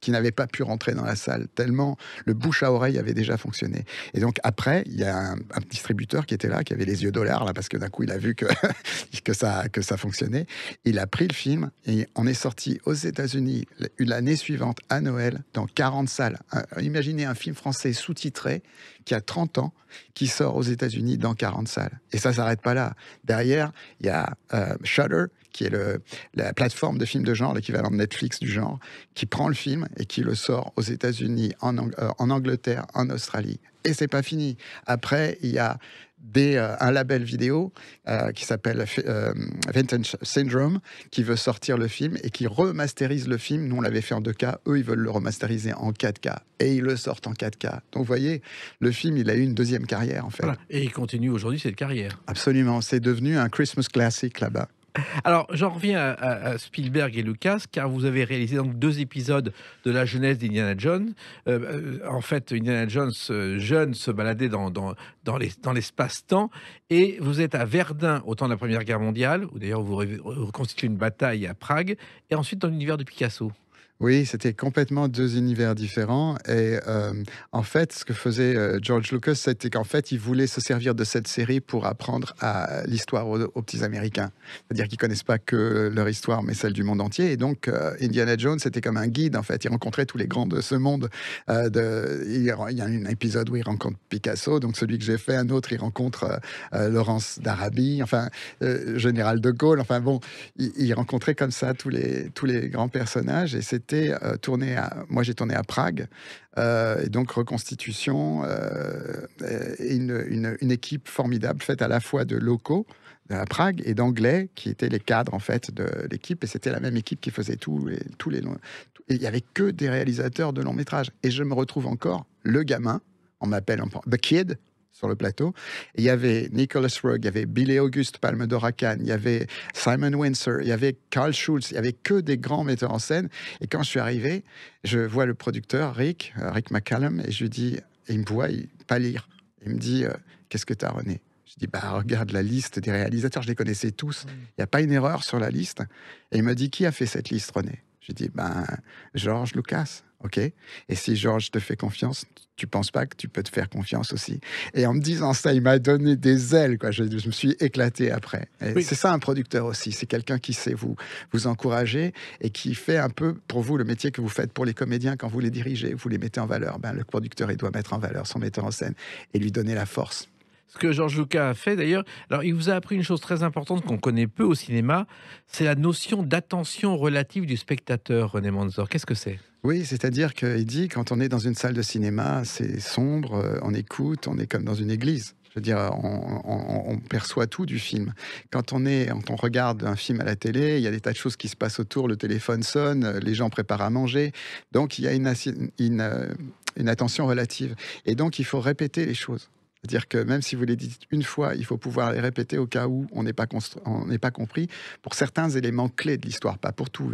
qui n'avait pas pu rentrer dans la salle tellement le bouche à oreille avait déjà fonctionné. Et donc après, il y a un, distributeur qui était là, qui avait les yeux dollars là parce que d'un coup il a vu que <laughs> que ça que ça fonctionnait. Il a pris le film et on est sorti aux États-Unis l'année suivante à Noël dans 40 salles. Imaginez un film français sous-titré qui a 30 ans, qui sort aux États-Unis dans 40 salles. Et ça s'arrête pas là. Derrière, il y a euh, Shudder, qui est le, la plateforme de films de genre, l'équivalent de Netflix du genre, qui prend le film et qui le sort aux États-Unis, en, euh, en Angleterre, en Australie. Et c'est pas fini. Après, il y a des, euh, un label vidéo euh, qui s'appelle euh, Vintage Syndrome, qui veut sortir le film et qui remasterise le film. Nous, on l'avait fait en 2K, eux, ils veulent le remasteriser en 4K et ils le sortent en 4K. Donc, vous voyez, le film, il a eu une deuxième carrière, en fait. Et il continue aujourd'hui cette carrière. Absolument, c'est devenu un Christmas classic là-bas. Alors, j'en reviens à, Spielberg et Lucas, car vous avez réalisé donc deux épisodes de la jeunesse d'Indiana Jones. Euh, euh, en fait, Indiana Jones euh, jeune se baladait dans, l'espace-temps, et vous êtes à Verdun au temps de la Première Guerre mondiale, où d'ailleurs vous reconstituez une bataille à Prague, et ensuite dans l'univers de Picasso. Oui, c'était complètement deux univers différents. Et euh, en fait, ce que faisait euh, George Lucas, c'était qu'en fait, il voulait se servir de cette série pour apprendre à l'histoire aux, petits Américains. C'est-à-dire qu'ils connaissent pas que leur histoire, mais celle du monde entier. Et donc, euh, Indiana Jones, c'était comme un guide, en fait. Il rencontrait tous les grands de ce monde. De... Il y a un épisode où il rencontre Picasso, donc celui que j'ai fait. Un autre, il rencontre Laurence d'Arabie, enfin, Général de Gaulle. Enfin, bon, il, il, rencontrait comme ça tous les, tous les grands personnages. Et c'est euh, tourné à. Moi, j'ai tourné à Prague. Euh, et donc, reconstitution euh, une, équipe formidable faite à la fois de locaux de Prague et d'anglais qui étaient les cadres en fait de l'équipe. Et c'était la même équipe qui faisait tout les, tous les longs. il n'y avait que des réalisateurs de longs métrages. Et je me retrouve encore le gamin on m'appelle The Kid, sur le plateau. il y avait Nicholas Rugg, il y avait Billy Auguste Palme d'Oracan, il y avait Simon Windsor, il y avait Carl Schulz, il y avait que des grands metteurs en scène. Et quand je suis arrivé, je vois le producteur Rick, euh, Rick McCallum, et je lui dis, il me voit, il pas lire. Il me dit, euh, qu'est-ce que tu as René Je dis, bah regarde la liste des réalisateurs, je les connaissais tous. Mm. Il n'y a pas une erreur sur la liste. Et il me dit, qui a fait cette liste, René Je dis, ben George Lucas. Et si Georges te fait confiance, tu penses pas que tu peux te faire confiance aussi Et en me disant ça, il m'a donné des ailes, Je, me suis éclaté après. C'est ça un producteur aussi. C'est quelqu'un qui sait vous, vous encourager et qui fait un peu pour vous le métier que vous faites pour les comédiens quand vous les dirigez, vous les mettez en valeur. Ben, le producteur, il doit mettre en valeur son metteur en scène et lui donner la force ce que Georges Lucas a fait d'ailleurs. Alors, il vous a appris une chose très importante qu'on connaît peu au cinéma, c'est la notion d'attention relative du spectateur, René Manzor. Qu'est-ce que c'est oui, c'est-à-dire qu'il dit, quand on est dans une salle de cinéma, c'est sombre, euh, on écoute, on est comme dans une église. Je veux dire, on, perçoit tout du film. Quand on, est, quand on regarde un film à la télé, il y a des tas de choses qui se passent autour, le téléphone sonne, les gens préparent à manger. Donc, il y a une attention relative. Et donc, il faut répéter les choses. C'est-à-dire que même si vous les dites une fois, il faut pouvoir les répéter au cas où on n'est pas, on pas compris pour certains éléments clés de l'histoire, pas pour tout.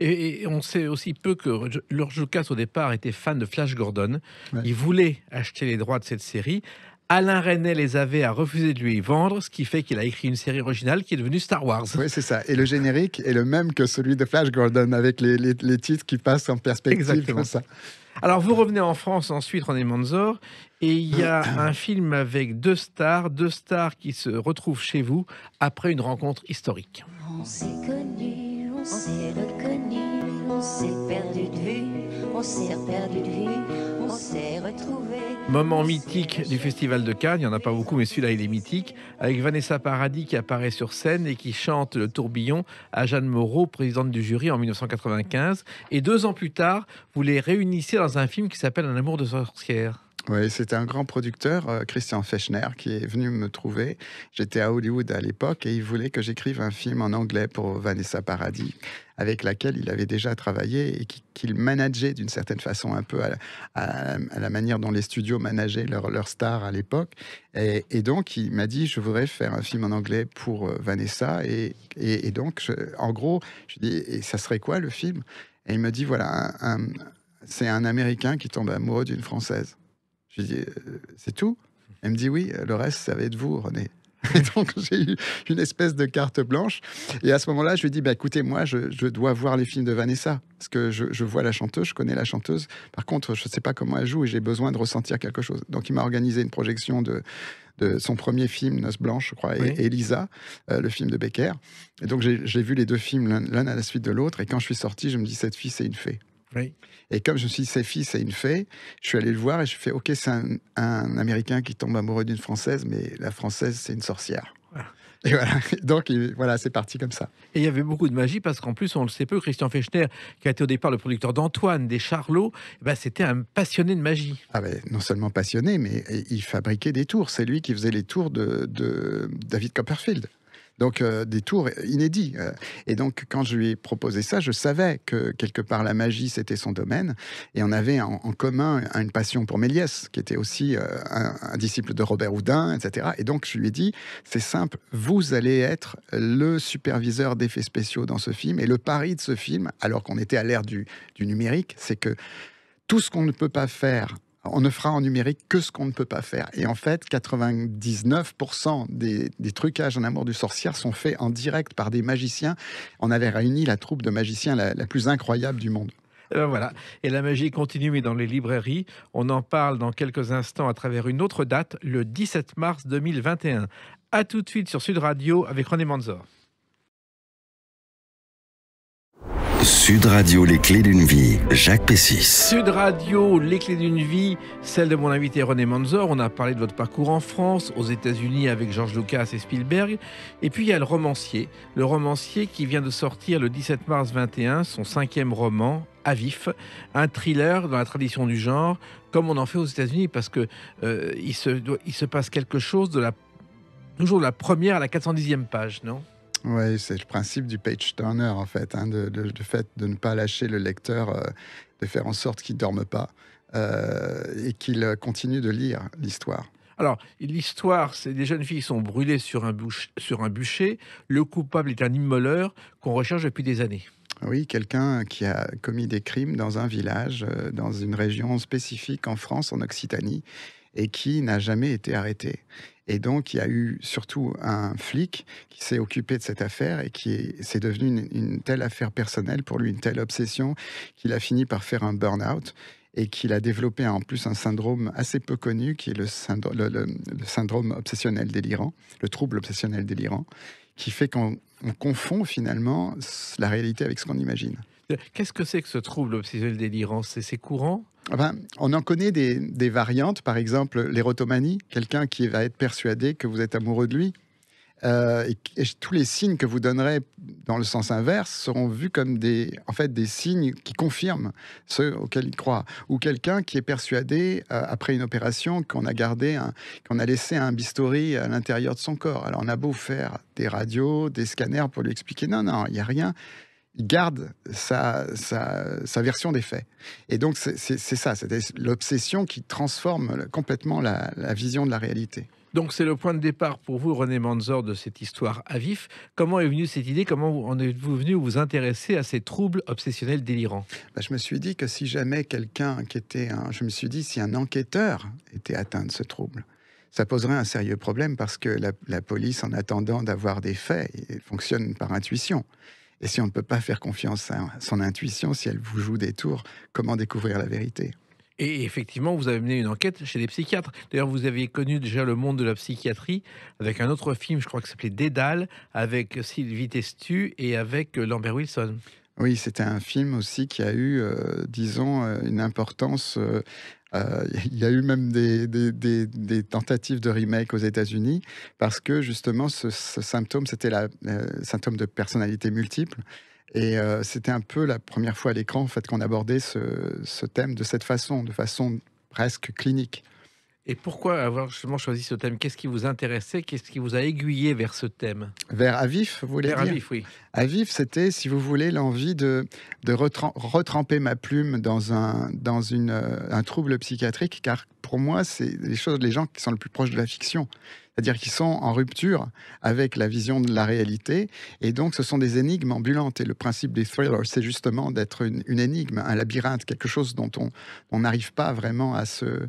Et, on sait aussi peu que George Lucas, au départ, était fan de Flash Gordon. Il voulait acheter les droits de cette série. Alain René les avait à refuser de lui vendre, ce qui fait qu'il a écrit une série originale qui est devenue Star Wars. Oui, c'est ça. Et le générique est le même que celui de Flash Gordon, avec les, les, titres qui passent en perspective comme ça. Alors, vous revenez en France ensuite, René Manzor, et il y a <clears throat> un film avec deux stars, deux stars qui se retrouvent chez vous après une rencontre historique. On s'est connus, on s'est reconnus on s'est perdu de vue, on s'est perdu de vue, on s'est retrouvé. Moment mythique du Festival de Cannes, il n'y en a pas beaucoup, mais celui-là, il est mythique, avec Vanessa Paradis qui apparaît sur scène et qui chante Le Tourbillon à Jeanne Moreau, présidente du jury en 1995. Et deux ans plus tard, vous les réunissez dans un film qui s'appelle Un amour de sorcière c'était un grand producteur, euh, Christian Fechner, qui est venu me trouver. J'étais à Hollywood à l'époque et il voulait que j'écrive un film en anglais pour Vanessa Paradis, avec laquelle il avait déjà travaillé et qu'il manageait d'une certaine façon un peu à, la manière dont les studios manageaient leurs leur stars à l'époque. Et, donc, il m'a dit, je voudrais faire un film en anglais pour euh, Vanessa. Et, donc, en gros, je dis, et ça serait quoi le film Et il me dit, voilà, c'est un Américain qui tombe amoureux d'une Française. Je lui dis, euh, c'est tout Elle me dit, oui, le reste, ça va être vous, René. <laughs> Et donc, j'ai eu une espèce de carte blanche. Et à ce moment-là, je lui ai dit, bah, écoutez, moi, je, dois voir les films de Vanessa, parce que je, vois la chanteuse, je connais la chanteuse. Par contre, je ne sais pas comment elle joue et j'ai besoin de ressentir quelque chose. Donc, il m'a organisé une projection de, son premier film, Noce Blanche, je crois, et Elisa, euh, le film de Becker. Et donc, j'ai vu les deux films l'un à la suite de l'autre. Et quand je suis sorti, je me dis, cette fille, c'est une fée. Et comme je suis dit, fils fille, c'est une fée, je suis allé le voir et je fais, ok, c'est un, Américain qui tombe amoureux d'une Française, mais la Française, c'est une sorcière. Ah. Et voilà. <laughs> Donc voilà, c'est parti comme ça. Et il y avait beaucoup de magie parce qu'en plus, on le sait peu, Christian Fechner, qui a été au départ le producteur d'Antoine, des Charlots, eh ben, c'était un passionné de magie. Ah ben, non seulement passionné, mais il fabriquait des tours. C'est lui qui faisait les tours de David Copperfield. Donc euh, des tours inédits. Euh, et donc quand je lui ai proposé ça, je savais que quelque part la magie c'était son domaine et on avait en, commun une passion pour Méliès qui était aussi euh, un, disciple de Robert Houdin, etc. Et donc je lui ai dit c'est simple, vous allez être le superviseur d'effets spéciaux dans ce film et le pari de ce film, alors qu'on était à l'ère du numérique, c'est que tout ce qu'on ne peut pas faire on ne fera en numérique que ce qu'on ne peut pas faire. Et en fait, 99% des, trucages en amour du sorcière sont faits en direct par des magiciens. On avait réuni la troupe de magiciens la, plus incroyable du monde. Et ben voilà. Et la magie continue, mais dans les librairies. On en parle dans quelques instants à travers une autre date, le 17 mars 2021. À tout de suite sur Sud Radio avec René Manzor. Sud Radio, les clés d'une vie, Jacques Pessis. Sud Radio, les clés d'une vie, celle de mon invité René Manzor. On a parlé de votre parcours en France, aux États-Unis avec George Lucas et Spielberg. Et puis il y a le romancier. Le romancier qui vient de sortir le 17 mars 21 son cinquième roman, à vif, un thriller dans la tradition du genre, comme on en fait aux États-Unis, parce que euh, il, se, se passe quelque chose de la, toujours de la première à la 410e page, non oui, c'est le principe du page turner en fait, hein, de, fait de ne pas lâcher le lecteur, euh, de faire en sorte qu'il ne dorme pas euh, et qu'il euh, continue de lire l'histoire. Alors, l'histoire, c'est des jeunes filles qui sont brûlées sur un, sur un bûcher. Le coupable est un immoleur qu'on recherche depuis des années. Oui, quelqu'un qui a commis des crimes dans un village, dans une région spécifique en France, en Occitanie, et qui n'a jamais été arrêté. Et donc, il y a eu surtout un flic qui s'est occupé de cette affaire et qui s'est devenu une, telle affaire personnelle pour lui, une telle obsession, qu'il a fini par faire un burn-out et qu'il a développé en plus un syndrome assez peu connu, qui est le, syndrome obsessionnel délirant, le trouble obsessionnel délirant, qui fait qu'on confond finalement la réalité avec ce qu'on imagine. Qu'est-ce que c'est que ce trouble obsessionnel délirant C'est courant on en connaît des, variantes, par exemple l'érotomanie, quelqu'un qui va être persuadé que vous êtes amoureux de lui. Euh, et, tous les signes que vous donnerez dans le sens inverse seront vus comme des, en fait, des signes qui confirment ceux auxquels il croit. Ou quelqu'un qui est persuadé, euh, après une opération, qu'on a gardé, qu'on a laissé un bistouri à l'intérieur de son corps. Alors on a beau faire des radios, des scanners pour lui expliquer, non, non, il n'y a rien garde sa, version des faits. Et donc, c'est ça, c'est l'obsession qui transforme complètement la, vision de la réalité. Donc c'est le point de départ pour vous, René Manzor, de cette histoire à vif. Comment est venue cette idée Comment en êtes-vous venu vous intéresser à ces troubles obsessionnels délirants bah, Je me suis dit que si jamais quelqu'un qui était un... Je me suis dit si un enquêteur était atteint de ce trouble, ça poserait un sérieux problème parce que la police, en attendant d'avoir des faits, fonctionne par intuition. Et si on ne peut pas faire confiance à son intuition, si elle vous joue des tours, comment découvrir la vérité et effectivement, vous avez mené une enquête chez les psychiatres. D'ailleurs, vous avez connu déjà le monde de la psychiatrie avec un autre film, je crois que s'appelait Dédale, avec Sylvie Testu et avec euh, Lambert Wilson. Oui, c'était un film aussi qui a eu, euh, disons, euh, une importance. Euh, <laughs> il y a eu même des, tentatives de remake aux États-Unis parce que justement ce, symptôme, c'était le symptôme de personnalité multiple. Et c'était un peu la première fois à l'écran en fait, qu'on abordait ce thème de cette façon, de façon presque clinique. Et pourquoi avoir justement choisi ce thème Qu'est-ce qui vous intéressait Qu'est-ce qui vous a aiguillé vers ce thème Vers Avif, vous voulez vers dire Avif, oui. Avif, c'était, si vous voulez, l'envie de, de retremper ma plume dans un, dans une, euh, un trouble psychiatrique, car pour moi, c'est les choses, les gens qui sont le plus proches de la fiction. C'est-à-dire qu'ils sont en rupture avec la vision de la réalité. Et donc, ce sont des énigmes ambulantes. Et le principe des thrillers, c'est justement d'être une, énigme, un labyrinthe, quelque chose dont on n'arrive pas vraiment à se,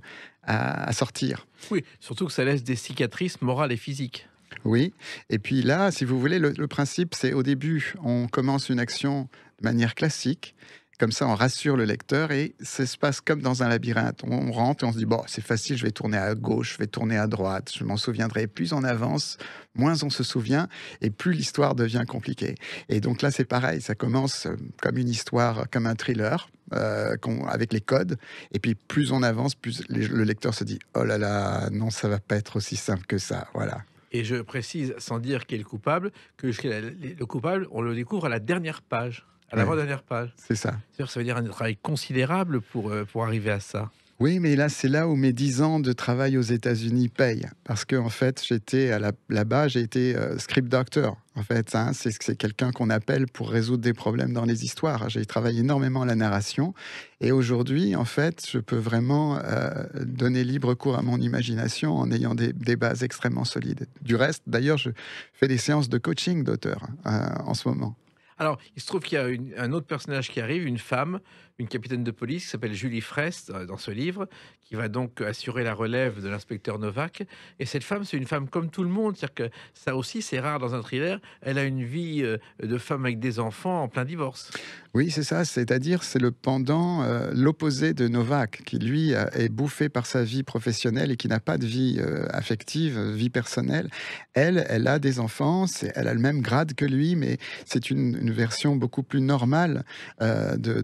à, sortir. Oui, surtout que ça laisse des cicatrices morales et physiques. Oui, et puis là, si vous voulez, le principe, c'est au début, on commence une action de manière classique, comme ça, on rassure le lecteur et ça se passe comme dans un labyrinthe. On rentre et on se dit, bon, c'est facile, je vais tourner à gauche, je vais tourner à droite, je m'en souviendrai. plus on avance, moins on se souvient et plus l'histoire devient compliquée. Et donc là, c'est pareil, ça commence euh, comme une histoire, comme un thriller. Euh, avec les codes. Et puis plus on avance, plus le lecteur se dit oh là là, non, ça va pas être aussi simple que ça. Voilà. Et je précise, sans dire qui est le coupable, que le coupable, on le découvre à la dernière page. À l'avant-dernière page. C'est ça. Ça veut dire un travail considérable pour, euh, pour arriver à ça. Oui, mais là, c'est là où mes dix ans de travail aux États-Unis payent. Parce que, en fait, j'étais là-bas, j'ai été euh, script doctor. En fait, hein. c'est c'est quelqu'un qu'on appelle pour résoudre des problèmes dans les histoires. J'ai travaillé énormément la narration. Et aujourd'hui, en fait, je peux vraiment euh, donner libre cours à mon imagination en ayant des, bases extrêmement solides. Du reste, d'ailleurs, je fais des séances de coaching d'auteur hein, en ce moment. Alors, il se trouve qu'il y a un autre personnage qui arrive, une femme une capitaine de police qui s'appelle Julie Frest euh, dans ce livre, qui va donc assurer la relève de l'inspecteur Novak. Et cette femme, c'est une femme comme tout le monde, c'est-à-dire que ça aussi, c'est rare dans un thriller. Elle a une vie euh, de femme avec des enfants en plein divorce. Oui, c'est ça, c'est-à-dire c'est le pendant, euh, l'opposé de Novak, qui lui est bouffé par sa vie professionnelle et qui n'a pas de vie affective, vie personnelle. Elle, elle a des enfants, elle a le même grade que lui, mais c'est une, version beaucoup plus normale d'un de,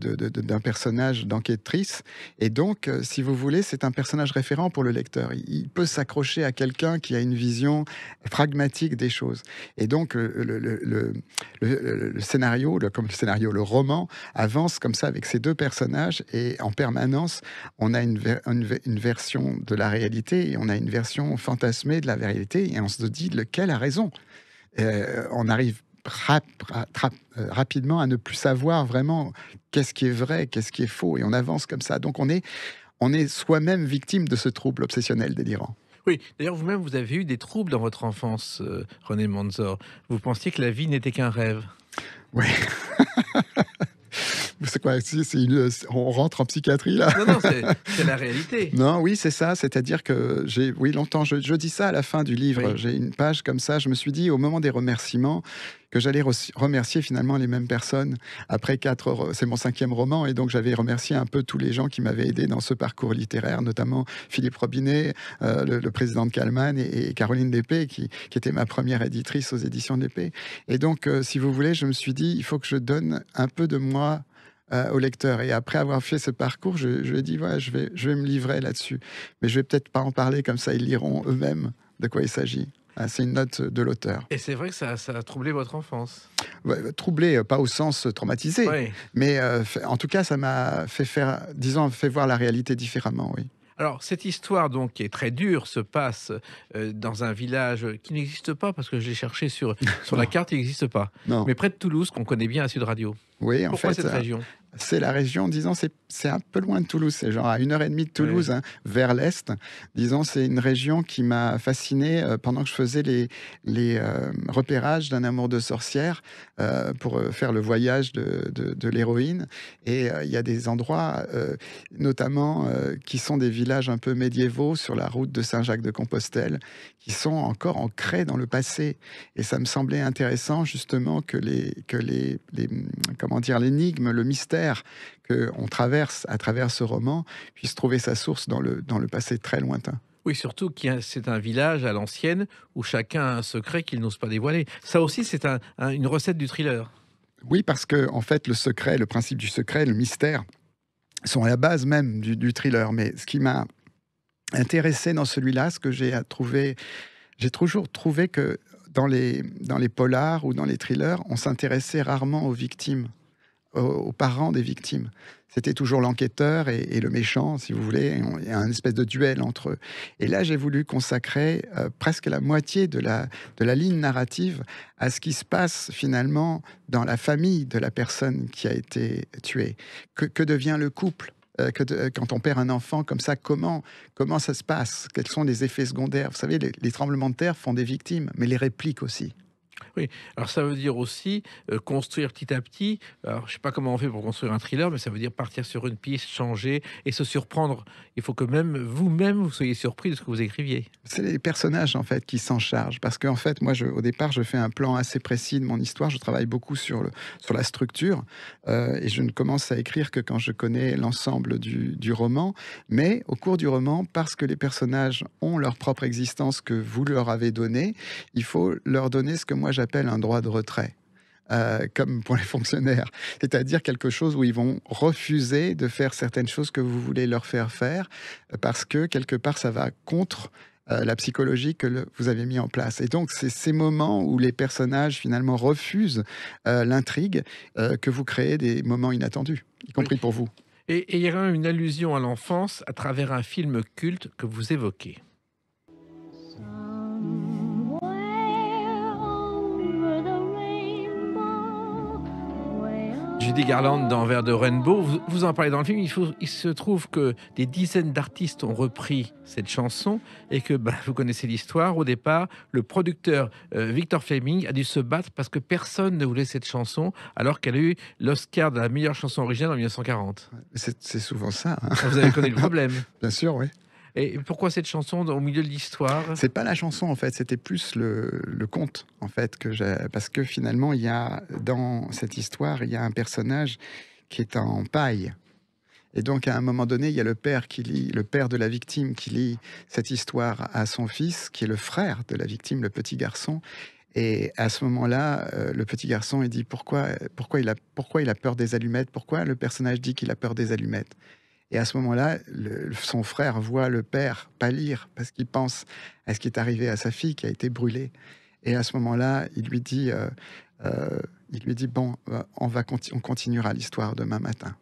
personnage d'enquêtrice. Et donc, euh, si vous voulez, c'est un personnage référent pour le lecteur. Il peut s'accrocher à quelqu'un qui a une vision pragmatique des choses. Et donc, euh, le, le, le, scénario, comme le scénario, le roman avance comme ça avec ces deux personnages. Et en permanence, on a une, une, version de la réalité et on a une version fantasmée de la réalité. Et on se dit lequel a raison. Euh, on n'arrive euh, rapidement à ne plus savoir vraiment qu'est-ce qui est vrai, qu'est-ce qui est faux, et on avance comme ça. Donc on est, on est soi-même victime de ce trouble obsessionnel délirant. Oui, d'ailleurs vous-même, vous avez eu des troubles dans votre enfance, euh, René Manzor. Vous pensiez que la vie n'était qu'un rêve. Oui. <laughs> C'est quoi si, On rentre en psychiatrie là Non, non, <laughs> c'est la réalité. non, oui, c'est ça. C'est-à-dire que j'ai, oui, longtemps, je, dis ça à la fin du livre. J'ai une page comme ça. Je me suis dit au moment des remerciements que j'allais remercier finalement les mêmes personnes. Après quatre, c'est mon cinquième roman et donc j'avais remercié un peu tous les gens qui m'avaient aidé dans ce parcours littéraire, notamment Philippe Robinet, euh, le, président de Calman et, Caroline Lépée qui, était ma première éditrice aux éditions Lépée. Et donc, euh, si vous voulez, je me suis dit, il faut que je donne un peu de moi euh, au lecteur. Et après avoir fait ce parcours, je, je lui ai dit, ouais, je vais, je vais me livrer là-dessus. Mais je vais peut-être pas en parler, comme ça ils liront eux-mêmes de quoi il s'agit. Ah, c'est une note de l'auteur. Et c'est vrai que ça, ça, a troublé votre enfance. Euh, troublé, euh, pas au sens traumatisé, mais en tout cas, ça m'a fait faire, disons, fait voir la réalité différemment, oui. Alors, cette histoire, donc, qui est très dure, se passe dans un village qui n'existe pas, parce que je l'ai cherché sur, sur la carte, il n'existe pas. Mais près de Toulouse, qu'on connaît bien à Sud Radio. Oui, en fait. Euh, c'est la région, disons, c'est un peu loin de Toulouse, c'est genre à une heure et demie de Toulouse, hein, vers l'est. Disons, c'est une région qui m'a fasciné euh, pendant que je faisais les, les euh, repérages d'un amour de sorcière pour faire le voyage de, l'héroïne. Et il y a des endroits, notamment, qui sont des villages un peu médiévaux sur la route de Saint-Jacques-de-Compostelle, qui sont encore ancrés dans le passé. Et ça me semblait intéressant, justement, que les, que les, les, comment dire, l'énigme, le mystère qu'on traverse à travers ce roman puisse trouver sa source dans le, dans le passé très lointain. Oui, surtout que c'est un village à l'ancienne où chacun a un secret qu'il n'ose pas dévoiler. Ça aussi, c'est une recette du thriller. Oui, parce que en fait, le secret, le principe du secret, le mystère, sont à la base même du, du thriller. Mais ce qui m'a intéressé dans celui-là, ce que j'ai trouvé, j'ai toujours trouvé que dans les, dans les polars ou dans les thrillers, on s'intéressait rarement aux victimes aux parents des victimes. C'était toujours l'enquêteur et, le méchant, si vous voulez, il y a un espèce de duel entre eux. Et là, j'ai voulu consacrer euh, presque la moitié de la, de la ligne narrative à ce qui se passe finalement dans la famille de la personne qui a été tuée. Que, devient le couple euh, euh, quand on perd un enfant comme ça, comment, comment ça se passe Quels sont les effets secondaires Vous savez, les, les tremblements de terre font des victimes, mais les répliques aussi. Oui, alors ça veut dire aussi euh, construire petit à petit. Alors, je sais pas comment on fait pour construire un thriller, mais ça veut dire partir sur une piste, changer et se surprendre. Il faut que même vous-même vous soyez surpris de ce que vous écriviez. C'est les personnages en fait qui s'en chargent, parce qu'en fait, moi, je, au départ, je fais un plan assez précis de mon histoire. Je travaille beaucoup sur le sur la structure euh, et je ne commence à écrire que quand je connais l'ensemble du, du roman. Mais au cours du roman, parce que les personnages ont leur propre existence que vous leur avez donnée, il faut leur donner ce que moi j'appelle un droit de retrait. Euh, comme pour les <laughs> fonctionnaires, c'est-à-dire quelque chose où ils vont refuser de faire certaines choses que vous voulez leur faire faire, euh, parce que quelque part ça va contre euh, la psychologie que vous avez mis en place. Et donc, c'est ces moments où les personnages finalement refusent l'intrigue que vous créez des moments inattendus, y compris pour vous. Et, il y a une allusion à l'enfance à travers un film culte que vous évoquez. Judy Garland dans Vers de Rainbow, vous, en parlez dans le film, il, se trouve que des dizaines d'artistes ont repris cette chanson et que ben, vous connaissez l'histoire, au départ, le producteur euh, Victor Fleming a dû se battre parce que personne ne voulait cette chanson alors qu'elle a eu l'Oscar de la meilleure chanson originale en 1940. C'est souvent ça. Hein. Vous avez connu le <laughs> problème. Bien sûr, oui. Et pourquoi cette chanson au milieu de l'histoire C'est pas la chanson en fait, c'était plus le, conte en fait que parce que finalement il y a dans cette histoire il y a un personnage qui est en paille. Et donc, à un moment donné, il y a le père qui lit, le père de la victime qui lit cette histoire à son fils, qui est le frère de la victime, le petit garçon. Et à ce moment-là, euh, le petit garçon, il dit pourquoi, pourquoi, il a, pourquoi il a peur des allumettes Pourquoi le personnage dit qu'il a peur des allumettes et à ce moment-là, son frère voit le père pâlir parce qu'il pense à ce qui est arrivé à sa fille qui a été brûlée. Et à ce moment-là, il lui dit, euh, euh, il lui dit bon, euh, on va on continuera l'histoire demain matin.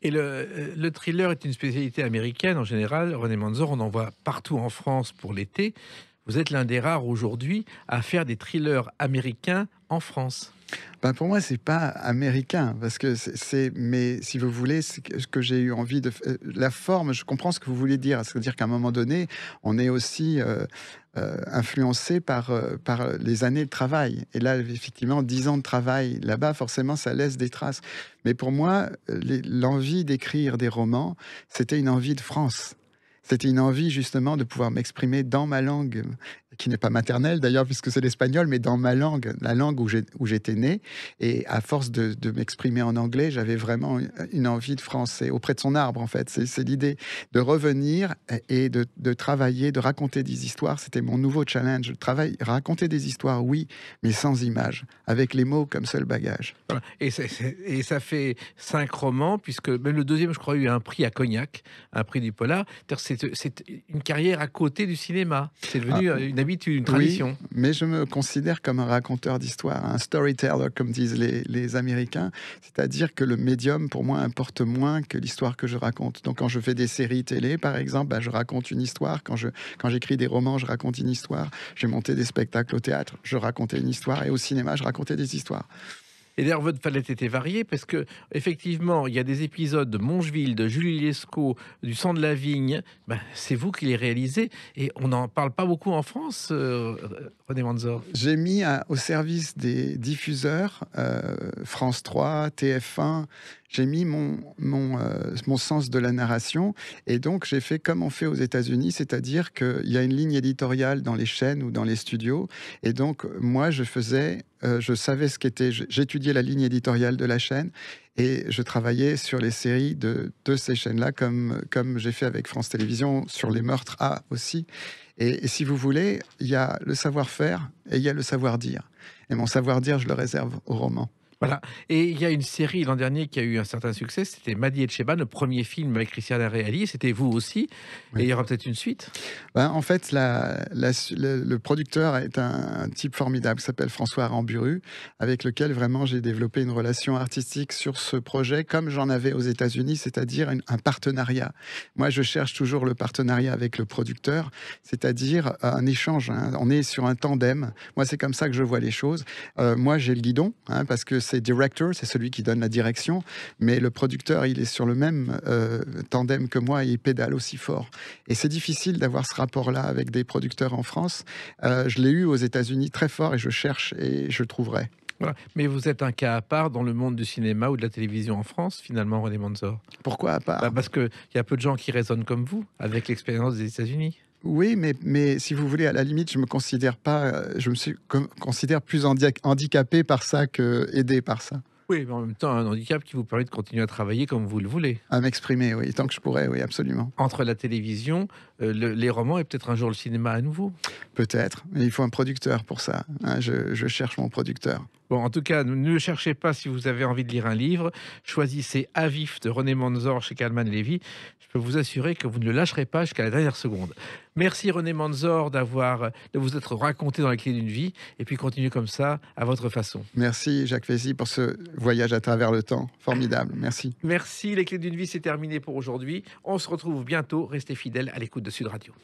Et le, le, thriller est une spécialité américaine en général. René Manzor, on en voit partout en France pour l'été. Vous êtes l'un des rares aujourd'hui à faire des thrillers américains en France. Ben, pour moi, c'est pas américain, parce que c'est, mais si vous voulez, ce que j'ai eu envie de euh, la forme. Je comprends ce que vous voulez dire, c'est-à-dire qu'à un moment donné, on est aussi euh, euh, influencé par par les années de travail. Et là, effectivement, dix ans de travail là-bas, forcément, ça laisse des traces. Mais pour moi, l'envie d'écrire des romans, c'était une envie de France. C'était une envie justement de pouvoir m'exprimer dans ma langue qui n'est pas maternelle d'ailleurs, puisque c'est l'espagnol, mais dans ma langue, la langue où j'étais né. Et à force de, m'exprimer en anglais, j'avais vraiment une envie de français, auprès de son arbre en fait. C'est l'idée de revenir et de, travailler, de raconter des histoires. C'était mon nouveau challenge. Travailler, raconter des histoires, oui, mais sans images, avec les mots comme seul bagage. Et, et ça fait cinq romans, puisque même le deuxième, je crois, a eu un prix à Cognac, un prix du polar. C'est une carrière à côté du cinéma. C'est devenu ah. une mais je me considère comme un raconteur d'histoire, un storyteller, comme disent les, Américains. C'est-à-dire que le médium, pour moi, importe moins que l'histoire que je raconte. Donc, quand je fais des séries télé, par exemple, bah, je raconte une histoire. Quand, je, quand j'écris des romans, je raconte une histoire. J'ai monté des spectacles au théâtre, je racontais une histoire. Et au cinéma, je racontais des histoires. Et d'ailleurs, votre palette était variée parce que, effectivement, il y a des épisodes de Mongeville, de Julie Lescaut, du Sang de la Vigne. Ben, c'est vous qui les réalisez et on n'en parle pas beaucoup en France. Euh, j'ai mis au service des diffuseurs, euh, France 3, TF1, j'ai mis mon, mon, euh, mon sens de la narration. Et donc, j'ai fait comme on fait aux États-Unis, c'est-à-dire qu'il y a une ligne éditoriale dans les chaînes ou dans les studios. Et donc, moi, je faisais, euh, je savais ce qu'était, j'étudiais la ligne éditoriale de la chaîne et je travaillais sur les séries de, de ces chaînes-là, comme, comme j'ai fait avec France Télévisions, sur les meurtres A aussi. Et, si vous voulez, il y a le savoir-faire et il y a le savoir-dire. Et mon savoir-dire, je le réserve au roman. Voilà. Et il y a une série l'an dernier qui a eu un certain succès, c'était Madi et Cheba, le premier film avec Christiane Reali, c'était vous aussi, et il y aura peut-être une suite. Ben, en fait, le, producteur est un, type formidable il s'appelle François Ramburu, avec lequel vraiment j'ai développé une relation artistique sur ce projet, comme j'en avais aux États-Unis, c'est-à-dire un partenariat. Moi, je cherche toujours le partenariat avec le producteur, c'est-à-dire euh, un échange. Hein. On est sur un tandem. Moi, c'est comme ça que je vois les choses. Euh, moi, j'ai le guidon, hein, parce que c'est directeur, c'est celui qui donne la direction, mais le producteur, il est sur le même euh, tandem que moi et il pédale aussi fort. Et c'est difficile d'avoir ce rapport-là avec des producteurs en France. Euh, je l'ai eu aux États-Unis très fort et je cherche et je trouverai. Mais vous êtes un cas à part dans le monde du cinéma ou de la télévision en France, finalement, René Manzor. Pourquoi à part bah, Parce qu'il y a peu de gens qui raisonnent comme vous, avec l'expérience des États-Unis. Oui, mais, mais si vous voulez, à la limite, je me considère pas, euh, je me suis, considère plus handicapé par ça que aidé par ça. Oui, mais en même temps, un handicap qui vous permet de continuer à travailler comme vous le voulez. À m'exprimer, oui, tant que je pourrais, oui, absolument. Entre la télévision, euh, les romans et peut-être un jour le cinéma à nouveau. Peut-être, mais il faut un producteur pour ça. Hein, je, cherche mon producteur. Bon, en tout cas, ne cherchez pas si vous avez envie de lire un livre. Choisissez Avif de René Manzor chez Kalman Levy. Je peux vous assurer que vous ne le lâcherez pas jusqu'à la dernière seconde. Merci René Manzor d'avoir de vous être raconté dans les clés d'une vie et puis continuez comme ça à votre façon. Merci Jacques Fézy pour ce voyage à travers le temps. Formidable. Merci. Merci. Les clés d'une vie, c'est terminé pour aujourd'hui. On se retrouve bientôt. Restez fidèles à l'écoute de Sud Radio.